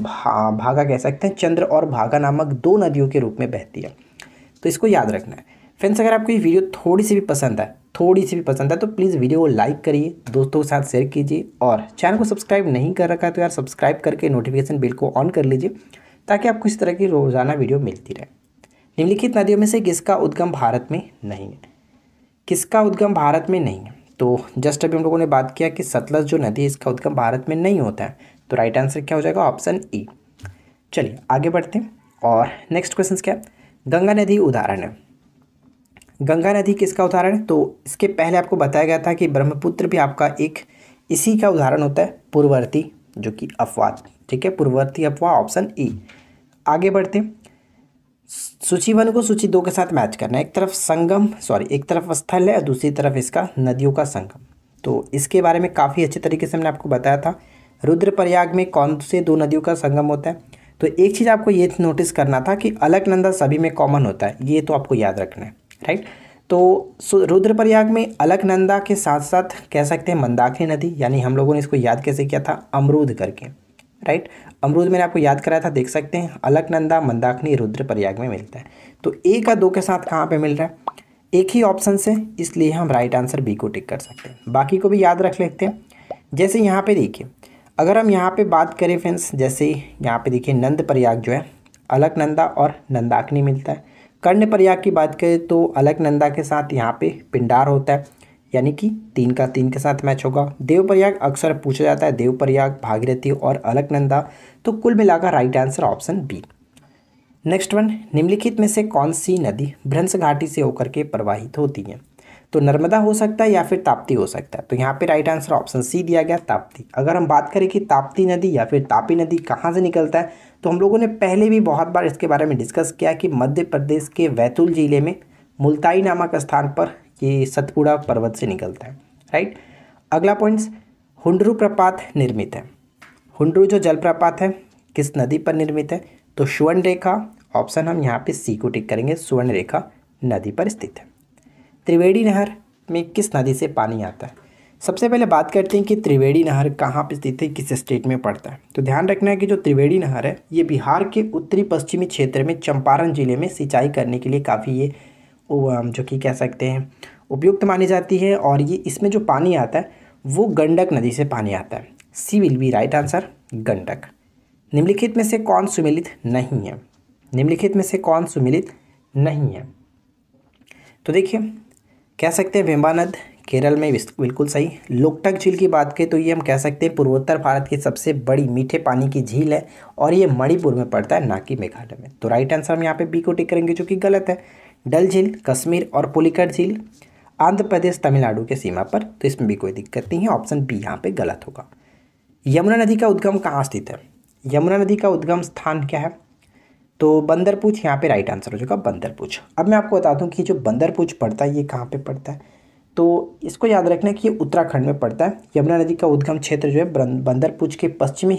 भा, भागा कह सकते हैं चंद्र और भागा नामक दो नदियों के रूप में बहती है तो इसको याद रखना है फ्रेंड्स अगर आपको ये वीडियो थोड़ी सी भी पसंद है थोड़ी सी भी पसंद है तो प्लीज़ वीडियो को लाइक करिए दोस्तों के साथ शेयर कीजिए और चैनल को सब्सक्राइब नहीं कर रखा है तो यार सब्सक्राइब करके नोटिफिकेशन बिल को ऑन कर लीजिए ताकि आपको इस तरह की रोज़ाना वीडियो मिलती रहे निम्नलिखित नदियों में से किसका उद्गम भारत में नहीं है किसका उद्गम भारत में नहीं है तो जस्ट अभी हम लोगों ने बात किया कि सतलज जो नदी है इसका उद्गम भारत में नहीं होता है तो राइट आंसर क्या हो जाएगा ऑप्शन ई e. चलिए आगे बढ़ते हैं और नेक्स्ट क्वेश्चन क्या है गंगा नदी उदाहरण है गंगा नदी किसका उदाहरण है तो इसके पहले आपको बताया गया था कि ब्रह्मपुत्र भी आपका एक इसी का उदाहरण होता है पूर्ववर्ती जो कि अफवाह ठीक है पूर्ववर्ती अफवाह ऑप्शन ई आगे बढ़ते सूची वन को सूची दो के साथ मैच करना है एक तरफ संगम सॉरी एक तरफ स्थल है और दूसरी तरफ इसका नदियों का संगम तो इसके बारे में काफ़ी अच्छे तरीके से मैंने आपको बताया था रुद्रप्रयाग में कौन से दो नदियों का संगम होता है तो एक चीज़ आपको ये नोटिस करना था कि अलकनंदा सभी में कॉमन होता है ये तो आपको याद रखना है राइट तो रुद्रप्रयाग में अलकनंदा के साथ साथ कह सकते हैं मंदाकिनी नदी यानी हम लोगों ने इसको याद कैसे किया था अमरूद करके राइट अमरूद मैंने आपको याद कराया था देख सकते हैं अलकनंदा मंदाकिनी रुद्र प्रयाग में मिलता है तो ए का दो के साथ कहाँ पे मिल रहा है एक ही ऑप्शन से इसलिए हम राइट आंसर बी को टिक कर सकते हैं बाकी को भी याद रख लेते हैं जैसे यहाँ पे देखिए अगर हम यहाँ पे बात करें फ्रेंड्स जैसे यहाँ पे देखिए नंद प्रयाग जो है अलकनंदा और नंदाकिनी मिलता है कर्ण प्रयाग की बात करें तो अलकनंदा के साथ यहाँ पे पिंडार होता है यानी कि तीन का तीन के साथ मैच होगा देवप्रयाग अक्सर पूछा जाता है देवप्रयाग भागीरथी और अलकनंदा तो कुल मिलाकर right answer option B next one निम्नलिखित में से कौन सी नदी भ्रंश घाटी से होकर के प्रवाहित होती है तो नर्मदा हो सकता है या फिर ताप्ती हो सकता है तो यहाँ पे राइट आंसर ऑप्शन सी दिया गया ताप्ती अगर हम बात करें कि ताप्ती नदी या फिर तापी नदी कहाँ से निकलता है तो हम लोगों ने पहले भी बहुत बार इसके बारे में डिस्कस किया कि मध्य प्रदेश के बैतूल ज़िले में मुल्ताई नामक स्थान पर ये सतपुड़ा पर्वत से निकलता है राइट अगला पॉइंट्स हुंडरू प्रपात निर्मित है हुंडरू जो जलप्रपात है किस नदी पर निर्मित है तो स्वर्ण रेखा ऑप्शन हम यहाँ पे सी को टिक करेंगे स्वर्ण रेखा नदी पर स्थित है त्रिवेणी नहर में किस नदी से पानी आता है सबसे पहले बात करते हैं कि त्रिवेणी नहर कहाँ पर स्थित है किस स्टेट में पड़ता है तो ध्यान रखना है कि जो त्रिवेणी नहर है ये बिहार के उत्तरी पश्चिमी क्षेत्र में चंपारण जिले में सिंचाई करने के लिए काफ़ी ये जो कि कह सकते हैं उपयुक्त मानी जाती है और ये इसमें जो पानी आता है वो गंडक नदी से पानी आता है C will be right answer Gandak निम्नलिखित में से कौन सुमिलित नहीं है निम्नलिखित में से कौन सुमिलित नहीं है तो देखिए कह सकते हैं वेम्बानंद केरल में बिल्कुल सही लोकटक झील की बात करें तो ये हम कह सकते हैं पूर्वोत्तर भारत की सबसे बड़ी मीठे पानी की झील है और ये मणिपुर में पड़ता है ना कि मेघालय में तो राइट आंसर हम यहाँ पे बी को टिक करेंगे जो कि गलत है डल झील कश्मीर और पुलिकट झील आंध्र प्रदेश तमिलनाडु के सीमा पर तो इसमें भी कोई दिक्कत नहीं है ऑप्शन बी यहाँ पे गलत होगा यमुना नदी का उद्गम कहाँ स्थित है यमुना नदी का उद्गम स्थान क्या है तो बंदरपूछ यहाँ पे राइट आंसर हो जाएगा बंदरपूछ अब मैं आपको बता दूँ कि जो बंदरपूछ पड़ता है ये कहाँ पर पड़ता है तो इसको याद रखना कि ये उत्तराखंड में पड़ता है यमुना नदी का उद्गम क्षेत्र जो है बंदरपूछ के पश्चिमी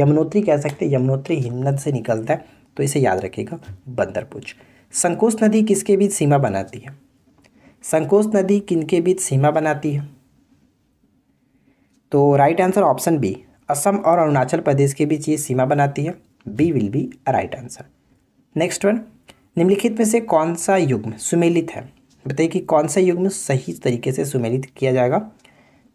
यमुनोत्री कह सकते हैं यमुनोत्री हिमनद से निकलता है तो इसे याद रखिएगा बंदरपूछ संकोच नदी किसके बीच सीमा बनाती है संकोच नदी किनके बीच सीमा बनाती है तो right answer option B Assam और अरुणाचल प्रदेश के बीच ये सीमा बनाती है B will be right answer next one निम्नलिखित में से कौन सा युग्म सुमेलित है बताइए कि कौन सा युग्म सही तरीके से सुमेलित किया जाएगा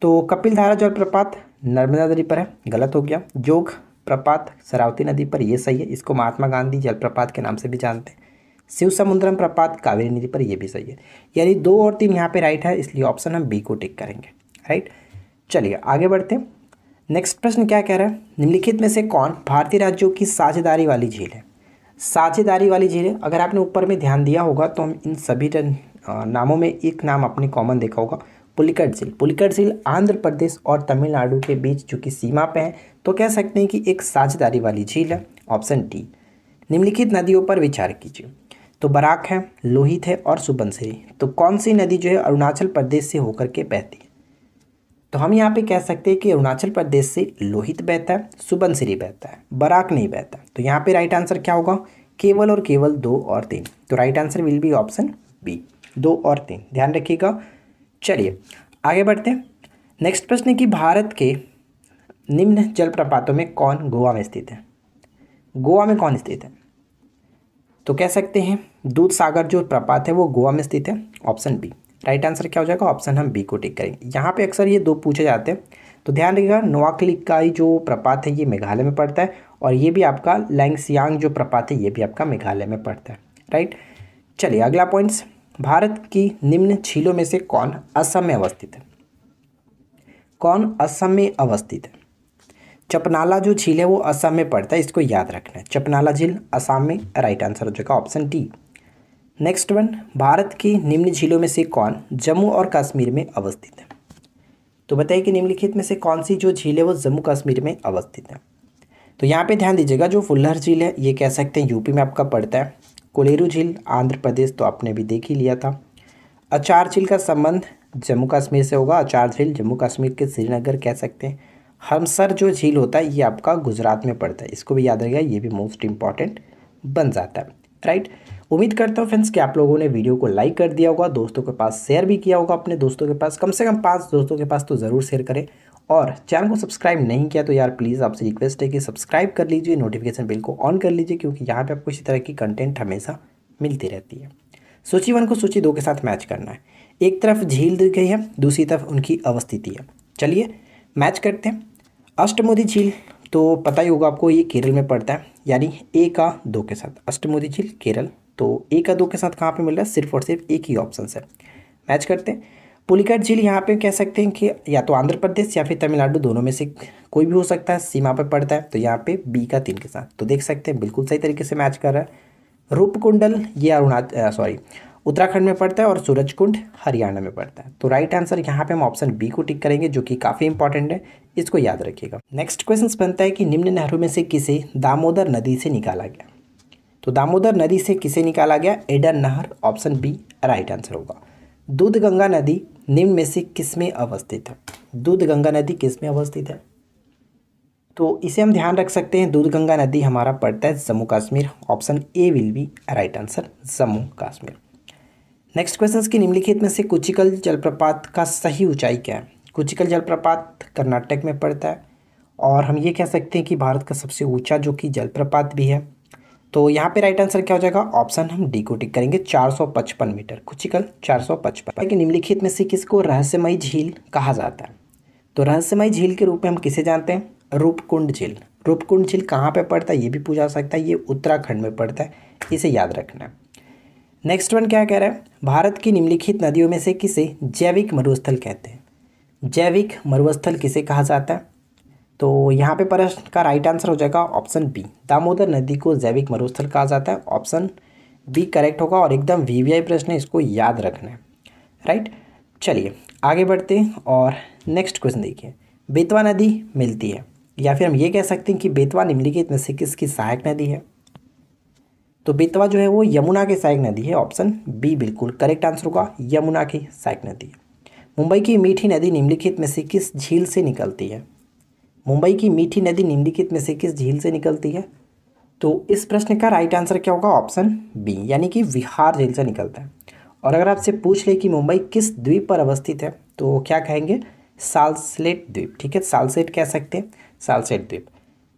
तो कपिल धारा जलप्रपात नर्मदा नदी पर है गलत हो गया जोग प्रपात शरावती नदी पर यह सही है इसको महात्मा गांधी जलप्रपात के नाम से भी जानते हैं शिव समुद्रम प्रपात कावेरी नदी पर यह भी सही है यानी दो और तीन यहाँ पे राइट है इसलिए ऑप्शन हम बी को टिक करेंगे राइट चलिए आगे बढ़ते हैं नेक्स्ट प्रश्न क्या कह रहा है निम्नलिखित में से कौन भारतीय राज्यों की साझेदारी वाली झील है साझेदारी वाली है अगर आपने ऊपर में ध्यान दिया होगा तो हम इन सभी नामों में एक नाम आपने कॉमन देखा होगा पुलिकट झील पुलिकट झील आंध्र प्रदेश और तमिलनाडु के बीच जो कि सीमा पे है तो कह सकते हैं कि एक साझेदारी वाली झील है ऑप्शन डी निम्नलिखित नदियों पर विचार कीजिए तो बराक है लोहित है और सुबनसिरी तो कौन सी नदी जो है अरुणाचल प्रदेश से होकर के बहती है तो हम यहाँ पे कह सकते हैं कि अरुणाचल प्रदेश से लोहित बहता है सुबनसिरी बहता है बराक नहीं बहता तो यहाँ पे राइट आंसर क्या होगा केवल और केवल दो और तीन तो right answer will be option B दो और तीन ध्यान रखिएगा चलिए आगे बढ़ते हैं नेक्स्ट प्रश्न है कि भारत के निम्न जलप्रपातों में कौन गोवा में स्थित है गोवा में कौन स्थित है तो कह सकते हैं दूध सागर जो प्रपात है वो गोवा में स्थित है ऑप्शन बी राइट आंसर क्या हो जाएगा ऑप्शन हम बी को टिक करेंगे यहाँ पे अक्सर ये दो पूछे जाते हैं तो ध्यान रखिएगा ही जो प्रपात है ये मेघालय में पड़ता है और ये भी आपका लैंगसियांग जो प्रपात है ये भी आपका मेघालय में पड़ता है राइट चलिए अगला पॉइंट्स भारत की निम्न झीलों में से कौन असम में अवस्थित है कौन असम में अवस्थित है चपनाला जो झील है वो असम में पड़ता है इसको याद रखना है चपनाला झील असम में राइट आंसर हो जाएगा option D next one Bharat की निम्न झीलों में से कौन जम्मू और कश्मीर में अवस्थित है तो बताइए कि निम्नलिखित में से कौन सी जो झील है वो जम्मू कश्मीर में अवस्थित है तो यहाँ पे ध्यान दीजिएगा जो फुल्लर झील है ये कह सकते हैं यूपी में आपका पड़ता है कोलेरू झील आंध्र प्रदेश तो आपने भी देख ही लिया था अचार झील का संबंध जम्मू कश्मीर से होगा अचार झील जम्मू कश्मीर के श्रीनगर कह सकते हैं हमसर जो झील होता है ये आपका गुजरात में पड़ता है इसको भी याद रहेगा ये भी मोस्ट इम्पॉर्टेंट बन जाता है राइट उम्मीद करता हूँ फ्रेंड्स कि आप लोगों ने वीडियो को लाइक कर दिया होगा दोस्तों के पास शेयर भी किया होगा अपने दोस्तों के पास कम से कम पाँच दोस्तों के पास तो ज़रूर शेयर करें और चैनल को सब्सक्राइब नहीं किया तो यार प्लीज़ आपसे रिक्वेस्ट है कि सब्सक्राइब कर लीजिए नोटिफिकेशन बिल को ऑन कर लीजिए क्योंकि यहाँ पर आपको इसी तरह की कंटेंट हमेशा मिलती रहती है सूची वन को सूची दो के साथ मैच करना है एक तरफ झील दी गई है दूसरी तरफ उनकी अवस्थिति है चलिए मैच करते हैं अष्टमोदी झील तो पता ही होगा आपको ये केरल में पड़ता है यानी ए का दो के साथ अष्टमोदी झील केरल तो ए का दो के साथ कहाँ पे मिल रहा है सिर्फ और सिर्फ एक ही ऑप्शन है मैच करते हैं पुलिकट झील यहाँ पे कह सकते हैं कि या तो आंध्र प्रदेश या फिर तमिलनाडु दोनों में से कोई भी हो सकता है सीमा पर पड़ता है तो यहाँ पे बी का तीन के साथ तो देख सकते हैं बिल्कुल सही तरीके से मैच कर रहा है रूपकुंडल ये अरुणाचल सॉरी उत्तराखंड में पड़ता है और सूरजकुंड हरियाणा में पड़ता है तो राइट आंसर यहाँ पे हम ऑप्शन बी को टिक करेंगे जो कि काफ़ी इंपॉर्टेंट है इसको याद रखिएगा नेक्स्ट क्वेश्चन बनता है कि निम्न नहरों में से किसे दामोदर नदी से निकाला गया तो दामोदर नदी से किसे निकाला गया एडन नहर ऑप्शन बी राइट आंसर होगा दूध गंगा नदी निम्न में से किस में अवस्थित है दूध गंगा नदी किस में अवस्थित है तो इसे हम ध्यान रख सकते हैं दूध गंगा नदी हमारा पड़ता है Jammu Kashmir option A will be right answer Jammu Kashmir next question की निम्नलिखित में से कुचिकल जलप्रपात का सही ऊंचाई क्या है कुचिकल जलप्रपात कर्नाटक में पड़ता है और हम ये कह सकते हैं कि भारत का सबसे ऊंचा जो कि जलप्रपात भी है तो यहाँ पे राइट आंसर क्या हो जाएगा ऑप्शन हम डी को टिक करेंगे 455 मीटर कुचिकल 455 कि निम्नलिखित में से किसको रहस्यमयी झील कहा जाता है तो रहस्यमयी झील के रूप में हम किसे जानते हैं रूपकुंड झील रूपकुंड झील कहाँ पर पड़ता है ये भी पूछा सकता है ये उत्तराखंड में पड़ता है इसे याद रखना है नेक्स्ट वन क्या कह रहा है भारत की निम्नलिखित नदियों में से किसे जैविक मरुस्थल कहते हैं जैविक मरुस्थल किसे कहा जाता है तो यहाँ पे प्रश्न का राइट आंसर हो जाएगा ऑप्शन बी दामोदर नदी को जैविक मरुस्थल कहा जाता है ऑप्शन बी करेक्ट होगा और एकदम वी प्रश्न है इसको याद रखना है राइट चलिए आगे बढ़ते हैं और नेक्स्ट क्वेश्चन देखिए बेतवा नदी मिलती है या फिर हम ये कह सकते हैं कि बेतवा निम्नलिखित में से किसकी सहायक नदी है तो बेतवा जो है वो यमुना की सहायक नदी है ऑप्शन बी बिल्कुल करेक्ट आंसर होगा यमुना की सहायक नदी मुंबई की मीठी नदी निम्नलिखित में से किस झील से निकलती है मुंबई की मीठी नदी निम्नलिखित में से किस झील से निकलती है तो इस प्रश्न का राइट आंसर क्या होगा ऑप्शन बी यानी कि विहार झील से निकलता है और अगर आपसे पूछ ले कि मुंबई किस द्वीप पर अवस्थित है तो क्या कहेंगे सालसेट द्वीप ठीक है सालसेट कह सकते हैं सालसेट द्वीप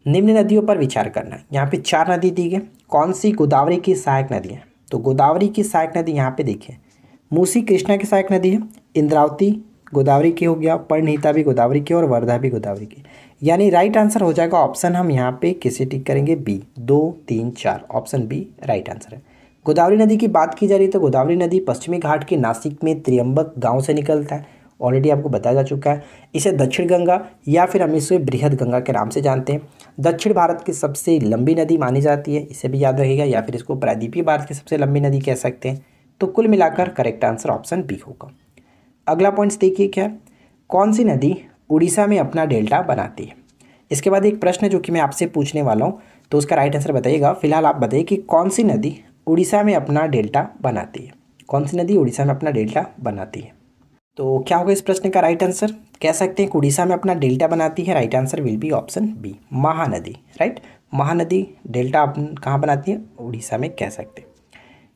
निम्न नदियों पर विचार करना यहाँ पे चार नदी दी गई कौन सी गोदावरी की सहायक नदी है तो गोदावरी की सहायक नदी यहाँ पे देखिए मूसी कृष्णा की सहायक नदी है इंद्रावती गोदावरी की हो गया पर्णहिता भी गोदावरी की और वर्धा भी गोदावरी की यानी राइट आंसर हो जाएगा ऑप्शन हम यहाँ पे किसे टिक करेंगे बी दो तीन चार ऑप्शन बी राइट आंसर है गोदावरी नदी की बात की जा रही है तो गोदावरी नदी पश्चिमी घाट के नासिक में त्रियम्बक गाँव से निकलता है ऑलरेडी आपको बताया जा चुका है इसे दक्षिण गंगा या फिर हम इसे बृहद गंगा के नाम से जानते हैं दक्षिण भारत की सबसे लंबी नदी मानी जाती है इसे भी याद रहेगा या फिर इसको प्रायद्वीपीय भारत की सबसे लंबी नदी कह सकते हैं तो कुल मिलाकर करेक्ट आंसर ऑप्शन बी होगा अगला पॉइंट्स देखिए क्या कौन सी नदी उड़ीसा में अपना डेल्टा बनाती है इसके बाद एक प्रश्न जो कि मैं आपसे पूछने वाला हूँ तो उसका राइट आंसर बताइएगा फिलहाल आप बताइए कि कौन सी नदी उड़ीसा में अपना डेल्टा बनाती है कौन सी नदी उड़ीसा में अपना डेल्टा बनाती है तो क्या होगा इस प्रश्न का राइट आंसर कह सकते हैं उड़ीसा में अपना डेल्टा बनाती है right answer will be option B Mahanadi right Mahanadi delta आप कहाँ बनाती है उड़ीसा में कह सकते हैं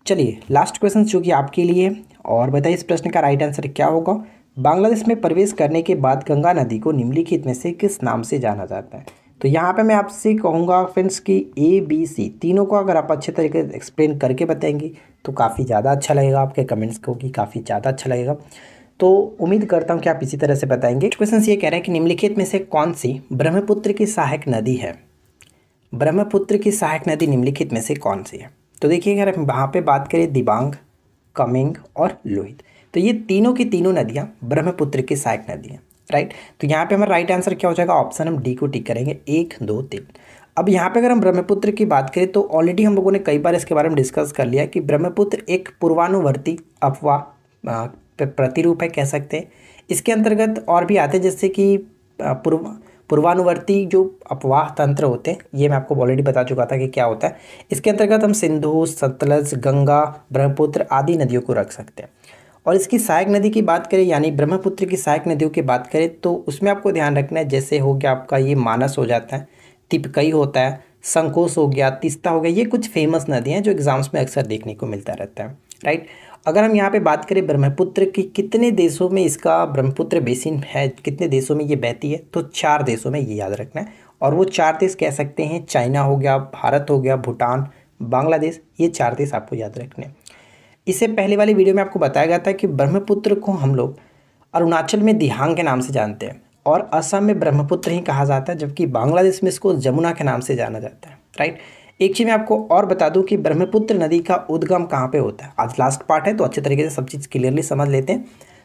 चलिए लास्ट क्वेश्चन जो कि आपके लिए और बताइए इस प्रश्न का राइट आंसर क्या होगा बांग्लादेश में प्रवेश करने के बाद गंगा नदी को निम्नलिखित में से किस नाम से जाना जाता है तो यहाँ पे मैं आपसे कहूँगा फ्रेंड्स कि ए बी सी तीनों को अगर आप अच्छे तरीके से एक्सप्लेन करके बताएंगे तो काफ़ी ज़्यादा अच्छा लगेगा आपके कमेंट्स को कि काफ़ी ज़्यादा अच्छा लगेगा तो उम्मीद करता हूँ कि आप इसी तरह से बताएंगे क्वेश्चन ये कह रहे हैं कि निम्नलिखित में से कौन सी ब्रह्मपुत्र की सहायक नदी है ब्रह्मपुत्र की सहायक नदी निम्नलिखित में से कौन सी है तो देखिए अगर वहाँ पे बात करें दिबांग कमिंग और लोहित तो ये तीनों की तीनों नदियाँ ब्रह्मपुत्र की सहायक नदी हैं राइट तो यहाँ पे हमारा राइट आंसर क्या हो जाएगा ऑप्शन हम डी को टिक करेंगे एक दो तीन अब यहाँ पे अगर हम ब्रह्मपुत्र की बात करें तो ऑलरेडी हम लोगों ने कई बार इसके बारे में डिस्कस कर लिया कि ब्रह्मपुत्र एक पूर्वानुवर्ती अफवाह प्रतिरूप है कह सकते हैं इसके अंतर्गत और भी आते हैं जैसे कि पूर्व पूर्वानुवर्ती जो अपवाह तंत्र होते हैं ये मैं आपको ऑलरेडी बता चुका था कि क्या होता है इसके अंतर्गत हम सिंधु सतलज गंगा ब्रह्मपुत्र आदि नदियों को रख सकते हैं और इसकी सहायक नदी की बात करें यानी ब्रह्मपुत्र की सहायक नदियों की बात करें तो उसमें आपको ध्यान रखना है जैसे हो गया आपका ये मानस हो जाता है तिपकई होता है संकोस हो गया तिस्ता हो गया ये कुछ फेमस नदियाँ हैं जो एग्ज़ाम्स में अक्सर देखने को मिलता रहता है राइट अगर हम यहाँ पे बात करें ब्रह्मपुत्र की कितने देशों में इसका ब्रह्मपुत्र बेसिन है कितने देशों में ये बहती है तो चार देशों में ये याद रखना है और वो चार देश कह सकते हैं चाइना हो गया भारत हो गया भूटान बांग्लादेश ये चार देश आपको याद रखने इससे पहले वाली वीडियो में आपको बताया गया था कि ब्रह्मपुत्र को हम लोग अरुणाचल में दिहांग के नाम से जानते हैं और असम में ब्रह्मपुत्र ही कहा जाता है जबकि बांग्लादेश में इसको जमुना के नाम से जाना जाता है राइट एक चीज़ मैं आपको और बता दूं कि ब्रह्मपुत्र नदी का उद्गम कहाँ पे होता है आज लास्ट पार्ट है तो अच्छे तरीके से सब चीज़ क्लियरली समझ लेते हैं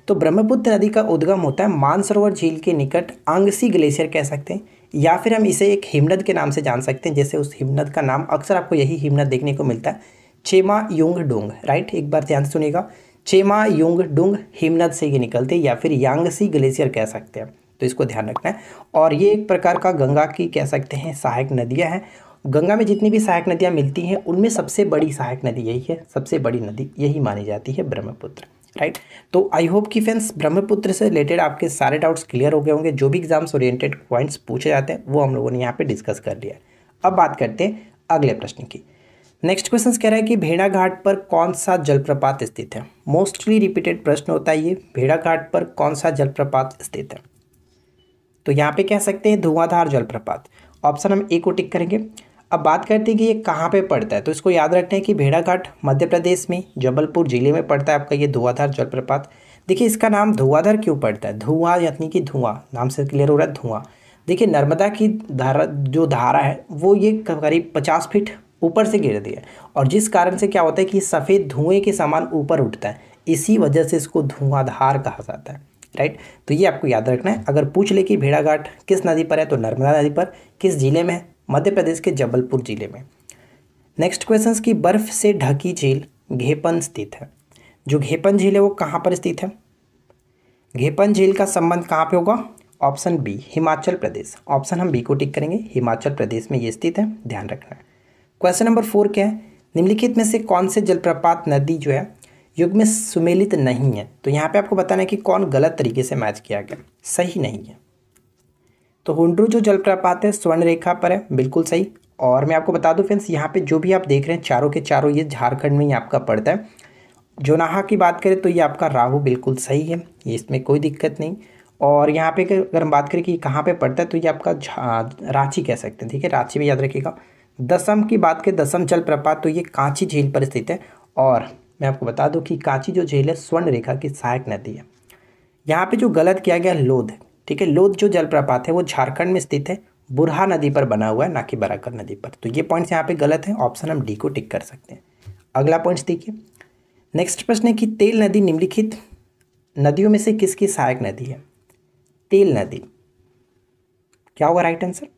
तो ब्रह्मपुत्र नदी का उद्गम होता है मानसरोवर झील के निकट अंगसी ग्लेशियर कह सकते हैं या फिर हम इसे एक हिमनद के नाम से जान सकते हैं जैसे उस हिमनद का नाम अक्सर आपको यही हिमनद देखने को मिलता है छेमा युंग डोंग राइट एक बार ध्यान सुनेगा छेमा युंग डोंग हिमनद से ये निकलते हैं या फिर यांगसी ग्लेशियर कह सकते हैं तो इसको ध्यान रखना है और ये एक प्रकार का गंगा की कह सकते हैं सहायक नदियां हैं गंगा में जितनी भी सहायक नदियाँ मिलती हैं उनमें सबसे बड़ी सहायक नदी यही है सबसे बड़ी नदी यही मानी जाती है ब्रह्मपुत्र राइट तो आई होप कि फ्रेंड्स ब्रह्मपुत्र से रिलेटेड आपके सारे डाउट्स क्लियर हो गए होंगे जो भी एग्जाम्स ओरिएंटेड पॉइंट्स पूछे जाते हैं वो हम लोगों ने यहाँ पे डिस्कस कर लिया अब बात करते हैं अगले प्रश्न की नेक्स्ट क्वेश्चन कह रहा है कि भेड़ा घाट पर कौन सा जलप्रपात स्थित है मोस्टली रिपीटेड प्रश्न होता है ये भेड़ा घाट पर कौन सा जलप्रपात स्थित है तो यहाँ पे कह सकते हैं धुआंधार जलप्रपात ऑप्शन हम ए को टिक करेंगे अब बात करते हैं कि ये कहाँ पे पड़ता है तो इसको याद रखते हैं कि भेड़ाघाट मध्य प्रदेश में जबलपुर जिले में पड़ता है आपका ये धुआंधार जलप्रपात देखिए इसका नाम धुआंधार क्यों पड़ता है धुआं यानी कि धुआं नाम से क्लियर हो रहा है धुआं देखिए नर्मदा की धारा जो धारा है वो ये करीब पचास फीट ऊपर से गिरती है और जिस कारण से क्या होता है कि सफ़ेद धुएँ के समान ऊपर उठता है इसी वजह से इसको धुआंधार कहा जाता है राइट तो ये आपको याद रखना है अगर पूछ ले कि भेड़ाघाट किस नदी पर है तो नर्मदा नदी पर किस जिले में है मध्य प्रदेश के जबलपुर ज़िले में नेक्स्ट क्वेश्चन की बर्फ़ से ढकी झील घेपन स्थित है जो घेपन झील है वो कहाँ पर स्थित है घेपन झील का संबंध कहाँ पे होगा option B Himachal Pradesh option हम बी को टिक करेंगे हिमाचल प्रदेश में ये स्थित है ध्यान रखना है क्वेश्चन नंबर फोर क्या है निम्नलिखित में से कौन से जलप्रपात नदी जो है युग में सुमेलित नहीं है तो यहाँ पे आपको बताना है कि कौन गलत तरीके से मैच किया गया सही नहीं है तो हुंड्रू जो जलप्रपात है स्वर्ण रेखा पर है बिल्कुल सही और मैं आपको बता दूं फ्रेंड्स यहाँ पे जो भी आप देख रहे हैं चारों के चारों ये झारखंड में ही आपका पड़ता है जोनाहा की बात करें तो ये आपका राहु बिल्कुल सही है ये इसमें कोई दिक्कत नहीं और यहाँ पे अगर हम बात करें कि कहाँ पे पड़ता है तो ये आपका रांची कह सकते हैं ठीक है रांची में याद रखिएगा दसम की बात करें दसम जलप्रपात तो ये कांची झील पर स्थित है और मैं आपको बता दूँ कि कांची जो झील है स्वर्ण रेखा की सहायक नदी है यहाँ पर जो गलत किया गया लोध ठीक है लोध जो जलप्रपात है वो झारखंड में स्थित है बुरहा नदी पर बना हुआ है ना कि बराकर नदी पर तो ये पॉइंट्स यहाँ पे गलत है ऑप्शन हम डी को टिक कर सकते हैं अगला पॉइंट्स देखिए नेक्स्ट प्रश्न है कि तेल नदी निम्नलिखित नदियों में से किसकी सहायक नदी है तेल नदी क्या होगा राइट आंसर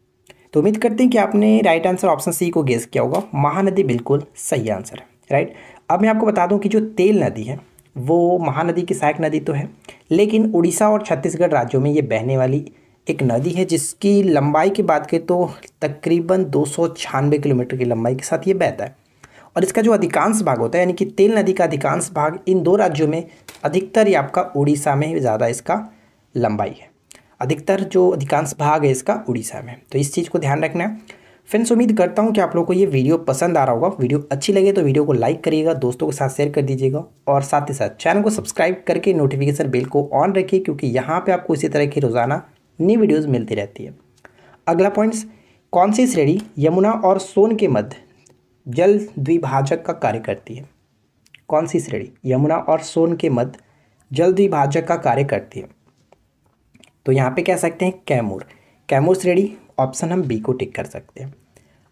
तो उम्मीद करते हैं कि आपने राइट आंसर ऑप्शन सी को गेस किया होगा महानदी बिल्कुल सही आंसर है राइट अब मैं आपको बता दूं कि जो तेल नदी है वो महानदी की सहायक नदी तो है लेकिन उड़ीसा और छत्तीसगढ़ राज्यों में ये बहने वाली एक नदी है जिसकी लंबाई की बात करें तो तकरीबन दो किलोमीटर की लंबाई के साथ ये बहता है और इसका जो अधिकांश भाग होता है यानी कि तेल नदी का अधिकांश भाग इन दो राज्यों में अधिकतर ही आपका उड़ीसा में ज़्यादा इसका लंबाई है अधिकतर जो अधिकांश भाग है इसका उड़ीसा में तो इस चीज़ को ध्यान रखना है फ्रेंड्स उम्मीद करता हूँ कि आप लोग को ये वीडियो पसंद आ रहा होगा वीडियो अच्छी लगे तो वीडियो को लाइक करिएगा दोस्तों के साथ शेयर कर दीजिएगा और साथ ही साथ चैनल को सब्सक्राइब करके नोटिफिकेशन बेल को ऑन रखिए क्योंकि यहाँ पर आपको इसी तरह की रोज़ाना नई वीडियोज़ मिलती रहती है अगला पॉइंट्स कौन सी श्रेणी यमुना और सोन के मध्य जल द्विभाजक का कार्य करती है कौन सी श्रेणी यमुना और सोन के मध्य जल द्विभाजक का कार्य करती है तो यहाँ पे कह सकते हैं कैमूर कैमूर श्रेणी ऑप्शन हम बी को टिक कर सकते हैं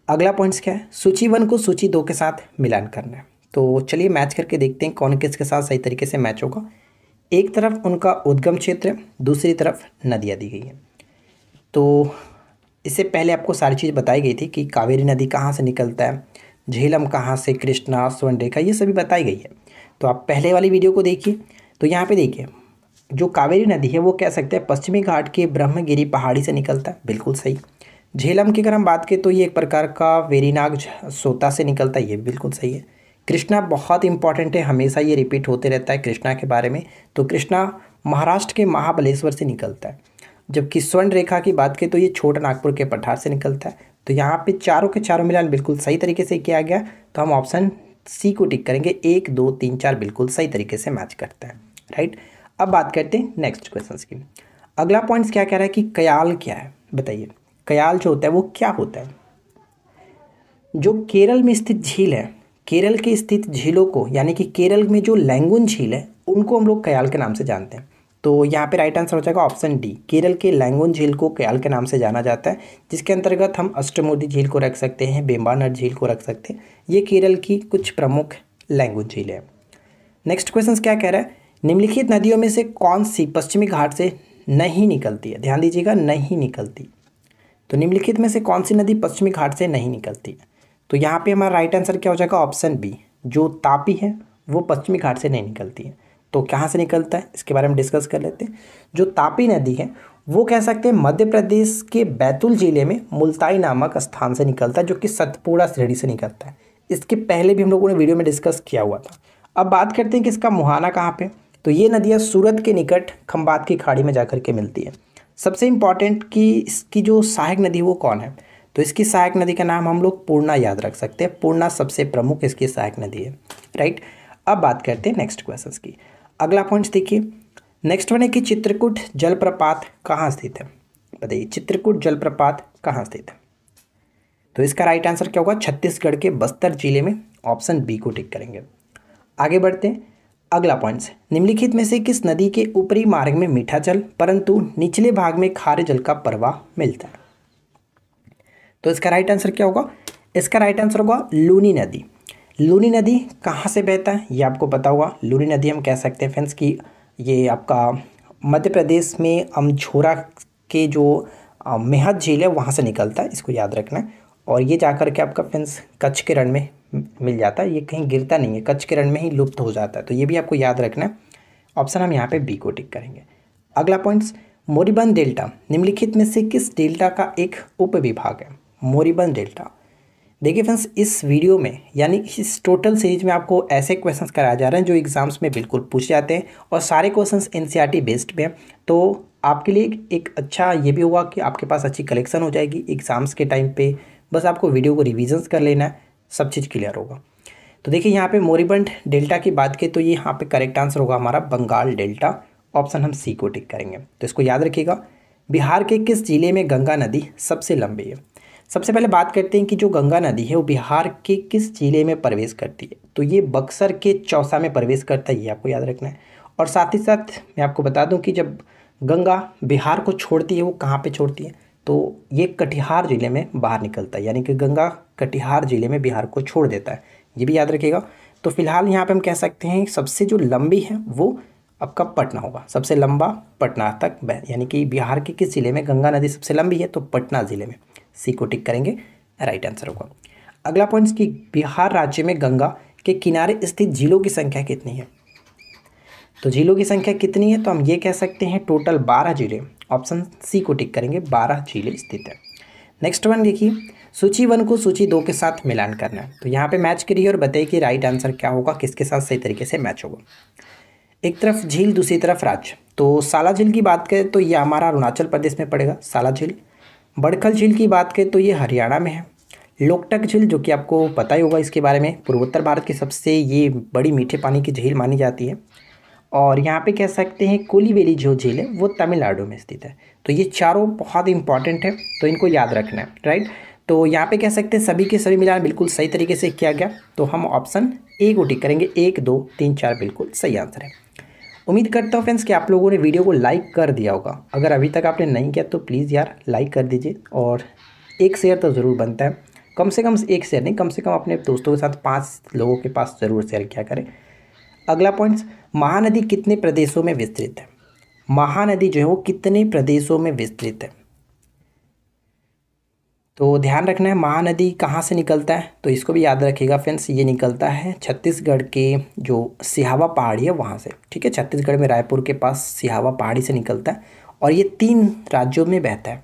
अगला पॉइंट्स क्या है सूची वन को सूची दो के साथ मिलान करना है तो चलिए मैच करके देखते हैं कौन किसके साथ सही तरीके से मैच होगा एक तरफ उनका उद्गम क्षेत्र दूसरी तरफ नदियाँ दी गई हैं तो इससे पहले आपको सारी चीज़ बताई गई थी कि कावेरी नदी कहाँ से निकलता है झेलम कहाँ से कृष्णा स्वर्णरेखा ये सभी बताई गई है तो आप पहले वाली वीडियो को देखिए तो यहाँ पे देखिए जो कावेरी नदी है वो कह सकते हैं पश्चिमी घाट के ब्रह्मगिरी पहाड़ी से निकलता है बिल्कुल सही झेलम की अगर हम बात करें तो ये एक प्रकार का वेरीनाग सोता से निकलता है ये बिल्कुल सही है कृष्णा बहुत इंपॉर्टेंट है हमेशा ये रिपीट होते रहता है कृष्णा के बारे में तो कृष्णा महाराष्ट्र के महाबलेश्वर से निकलता है जबकि स्वर्ण रेखा की बात करें तो ये छोटा नागपुर के पठार से निकलता है तो यहाँ पे चारों के चारों मिलान बिल्कुल सही तरीके से किया गया तो हम ऑप्शन सी को टिक करेंगे एक दो तीन चार बिल्कुल सही तरीके से मैच करता है राइट अब बात करते हैं नेक्स्ट क्वेश्चन की अगला पॉइंट्स क्या कह रहा है कि कयाल क्या है बताइए कयाल जो होता है वो क्या होता है जो केरल में स्थित झील है केरल के स्थित झीलों को यानी कि केरल में जो लैंगून झील है उनको हम लोग कयाल के नाम से जानते हैं तो यहाँ पे राइट आंसर हो जाएगा ऑप्शन डी केरल के लैंगून झील को कयाल के नाम से जाना जाता है जिसके अंतर्गत हम अष्टमूर्ति झील को रख सकते हैं बेम्बानर झील को रख सकते हैं ये केरल की कुछ प्रमुख लैंगून झील है नेक्स्ट क्वेश्चन क्या कह रहा है निम्नलिखित नदियों में से कौन सी पश्चिमी घाट से नहीं निकलती है ध्यान दीजिएगा नहीं निकलती तो निम्नलिखित में से कौन सी नदी पश्चिमी घाट से नहीं निकलती है तो यहाँ पे हमारा राइट आंसर क्या हो जाएगा ऑप्शन बी जो तापी है वो पश्चिमी घाट से नहीं निकलती है तो कहाँ से निकलता है इसके बारे में डिस्कस कर लेते हैं जो तापी नदी है वो कह सकते हैं मध्य प्रदेश के बैतूल ज़िले में मुल्ताई नामक स्थान से निकलता है जो कि सतपुड़ा श्रेणी से निकलता है इसके पहले भी हम लोगों ने वीडियो में डिस्कस किया हुआ था अब बात करते हैं कि इसका मुहाना कहाँ पर तो ये नदियाँ सूरत के निकट खम्बात की खाड़ी में जा के मिलती है सबसे इम्पॉर्टेंट कि इसकी जो सहायक नदी वो कौन है तो इसकी सहायक नदी का नाम हम लोग पूर्णा याद रख सकते हैं पूर्णा सबसे प्रमुख इसकी सहायक नदी है राइट अब बात करते हैं नेक्स्ट क्वेश्चन की अगला पॉइंट देखिए नेक्स्ट वन है कि चित्रकूट जलप्रपात कहाँ स्थित है बताइए चित्रकूट जलप्रपात कहाँ स्थित है तो इसका राइट आंसर क्या होगा छत्तीसगढ़ के बस्तर जिले में ऑप्शन बी को टिक करेंगे आगे बढ़ते हैं अगला पॉइंट निम्नलिखित में से किस नदी के ऊपरी मार्ग में मीठा जल परंतु निचले भाग में खारे जल का प्रवाह मिलता है तो इसका राइट आंसर क्या होगा इसका राइट आंसर होगा लूनी नदी लूनी नदी कहाँ से बहता है ये आपको पता होगा लूनी नदी हम कह सकते हैं फ्रेंड्स कि ये आपका मध्य प्रदेश में अमझोरा के जो मेहद झील है वहाँ से निकलता है इसको याद रखना और ये जा कर के आपका फ्रेंड्स कच्छ के रण में मिल जाता है ये कहीं गिरता नहीं है कच्छ के रण में ही लुप्त हो जाता है तो ये भी आपको याद रखना है ऑप्शन हम यहाँ पे बी को टिक करेंगे अगला पॉइंट्स मोरीबन डेल्टा निम्नलिखित में से किस डेल्टा का एक उप विभाग है मोरीबन डेल्टा देखिए फ्रेंड्स इस वीडियो में यानी इस टोटल सीरीज में आपको ऐसे क्वेश्चंस कराए जा रहे हैं जो एग्जाम्स में बिल्कुल पूछे जाते हैं और सारे क्वेश्चंस एनसीईआरटी बेस्ड पे हैं तो आपके लिए एक अच्छा ये भी होगा कि आपके पास अच्छी कलेक्शन हो जाएगी एग्ज़ाम्स के टाइम पे बस आपको वीडियो को रिविजन्स कर लेना है सब चीज़ क्लियर होगा तो देखिए यहाँ पे मोरीबंट डेल्टा की बात की तो ये यहाँ पे करेक्ट आंसर होगा हमारा बंगाल डेल्टा ऑप्शन हम सी को टिक करेंगे तो इसको याद रखिएगा बिहार के किस ज़िले में गंगा नदी सबसे लंबी है सबसे पहले बात करते हैं कि जो गंगा नदी है वो बिहार के किस ज़िले में प्रवेश करती है तो ये बक्सर के चौसा में प्रवेश करता है ये आपको याद रखना है और साथ ही साथ मैं आपको बता दूँ कि जब गंगा बिहार को छोड़ती है वो कहाँ पर छोड़ती है तो ये कटिहार ज़िले में बाहर निकलता है यानी कि गंगा कटिहार ज़िले में बिहार को छोड़ देता है ये भी याद रखिएगा तो फिलहाल यहाँ पे हम कह सकते हैं सबसे जो लंबी है वो आपका पटना होगा सबसे लंबा पटना तक यानी कि बिहार के किस ज़िले में गंगा नदी सबसे लंबी है तो पटना ज़िले में सी को टिक करेंगे राइट आंसर होगा अगला पॉइंट कि बिहार राज्य में गंगा के किनारे स्थित जिलों की संख्या कितनी है तो जिलों की संख्या कितनी है तो हम ये कह सकते हैं टोटल बारह जिले ऑप्शन सी को टिक करेंगे बारह जिले स्थित है नेक्स्ट वन देखिए सूची वन को सूची दो के साथ मिलान करना है तो यहाँ पे मैच करिए और बताइए कि राइट आंसर क्या होगा किसके साथ सही तरीके से मैच होगा एक तरफ झील दूसरी तरफ राज्य तो साला झील की बात करें तो ये हमारा अरुणाचल प्रदेश में पड़ेगा साला झील बड़खल झील की बात करें तो ये हरियाणा में है लोकटक झील जो कि आपको पता ही होगा इसके बारे में पूर्वोत्तर भारत की सबसे ये बड़ी मीठे पानी की झील मानी जाती है और यहाँ पे कह सकते हैं कोलीवेली जो झील है वो तमिलनाडु में स्थित है तो ये चारों बहुत इंपॉर्टेंट है तो इनको याद रखना है राइट तो यहाँ पे कह सकते हैं सभी के सभी मिलान बिल्कुल सही तरीके से किया गया तो हम ऑप्शन ए को टिक करेंगे एक दो तीन चार बिल्कुल सही आंसर है उम्मीद करता हूँ फ्रेंड्स कि आप लोगों ने वीडियो को लाइक कर दिया होगा अगर अभी तक आपने नहीं किया तो प्लीज़ यार लाइक कर दीजिए और एक शेयर तो ज़रूर बनता है कम से कम एक शेयर नहीं कम से कम अपने दोस्तों के साथ पाँच लोगों के पास ज़रूर शेयर किया करें अगला पॉइंट्स महानदी कितने प्रदेशों में विस्तृत है महानदी जो है वो कितने प्रदेशों में विस्तृत है तो ध्यान रखना है महानदी कहाँ से निकलता है तो इसको भी याद रखिएगा फ्रेंड्स ये निकलता है छत्तीसगढ़ के जो सिहावा पहाड़ी है वहाँ से ठीक है छत्तीसगढ़ में रायपुर के पास सिहावा पहाड़ी से निकलता है और ये तीन राज्यों में बहता है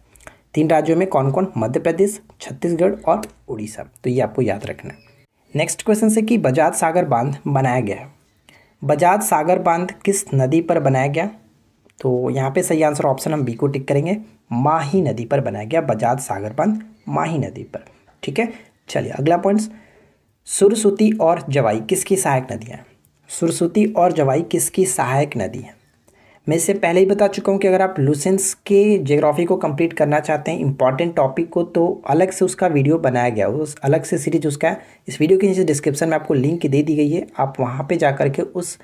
तीन राज्यों में कौन कौन मध्य प्रदेश छत्तीसगढ़ और उड़ीसा तो ये आपको याद रखना है नेक्स्ट क्वेश्चन से कि बजाज सागर बांध बनाया गया है बजाज सागर बांध किस नदी पर बनाया गया तो यहाँ पे सही आंसर ऑप्शन हम बी को टिक करेंगे माही नदी पर बनाया गया बजाज सागर बांध माही नदी पर ठीक है चलिए अगला पॉइंट्स सुरसुती और जवाई किसकी सहायक नदियाँ सुरसुती और जवाई किसकी सहायक नदी है मैं इससे पहले ही बता चुका हूँ कि अगर आप लुसेंस के जियोग्राफी को कंप्लीट करना चाहते हैं इंपॉर्टेंट टॉपिक को तो अलग से उसका वीडियो बनाया गया उस अलग से सीरीज उसका है इस वीडियो के नीचे डिस्क्रिप्शन में आपको लिंक दे दी गई है आप वहाँ पर जा के उस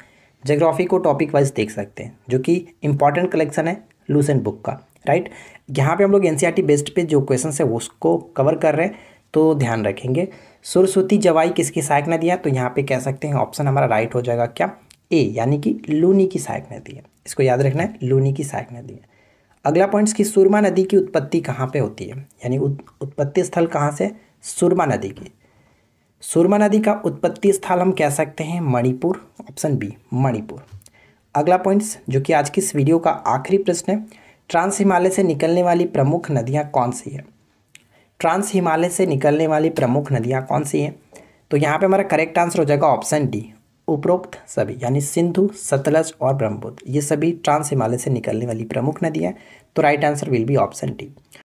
जोग्राफी को टॉपिक वाइज देख सकते हैं जो कि इंपॉर्टेंट कलेक्शन है लूसेंट बुक का राइट यहाँ पर हम लोग एन बेस्ड पर जो क्वेश्चन है उसको कवर कर रहे हैं तो ध्यान रखेंगे सुरस्वती जवाई किसकी सहायक नदी है तो यहाँ पे कह सकते हैं ऑप्शन हमारा राइट हो जाएगा क्या ए यानी कि लूनी की सहायक नदी है इसको याद रखना है लूनी की सहायक नदी है अगला पॉइंट्स की सुरमा नदी की उत्पत्ति कहाँ पे होती है यानी उत्पत्ति स्थल कहाँ से सुरमा नदी की सुरमा नदी का उत्पत्ति स्थल हम कह सकते हैं मणिपुर ऑप्शन बी मणिपुर अगला पॉइंट्स जो कि आज की इस वीडियो का आखिरी प्रश्न है ट्रांस हिमालय से निकलने वाली प्रमुख नदियाँ कौन सी है ट्रांस हिमालय से निकलने वाली प्रमुख नदियाँ कौन सी हैं तो यहाँ पे हमारा करेक्ट आंसर हो जाएगा ऑप्शन डी उपरोक्त सभी यानी सिंधु सतलज और ब्रह्मपुत्र ये सभी ट्रांस हिमालय से निकलने वाली प्रमुख नदियाँ तो right answer will be option D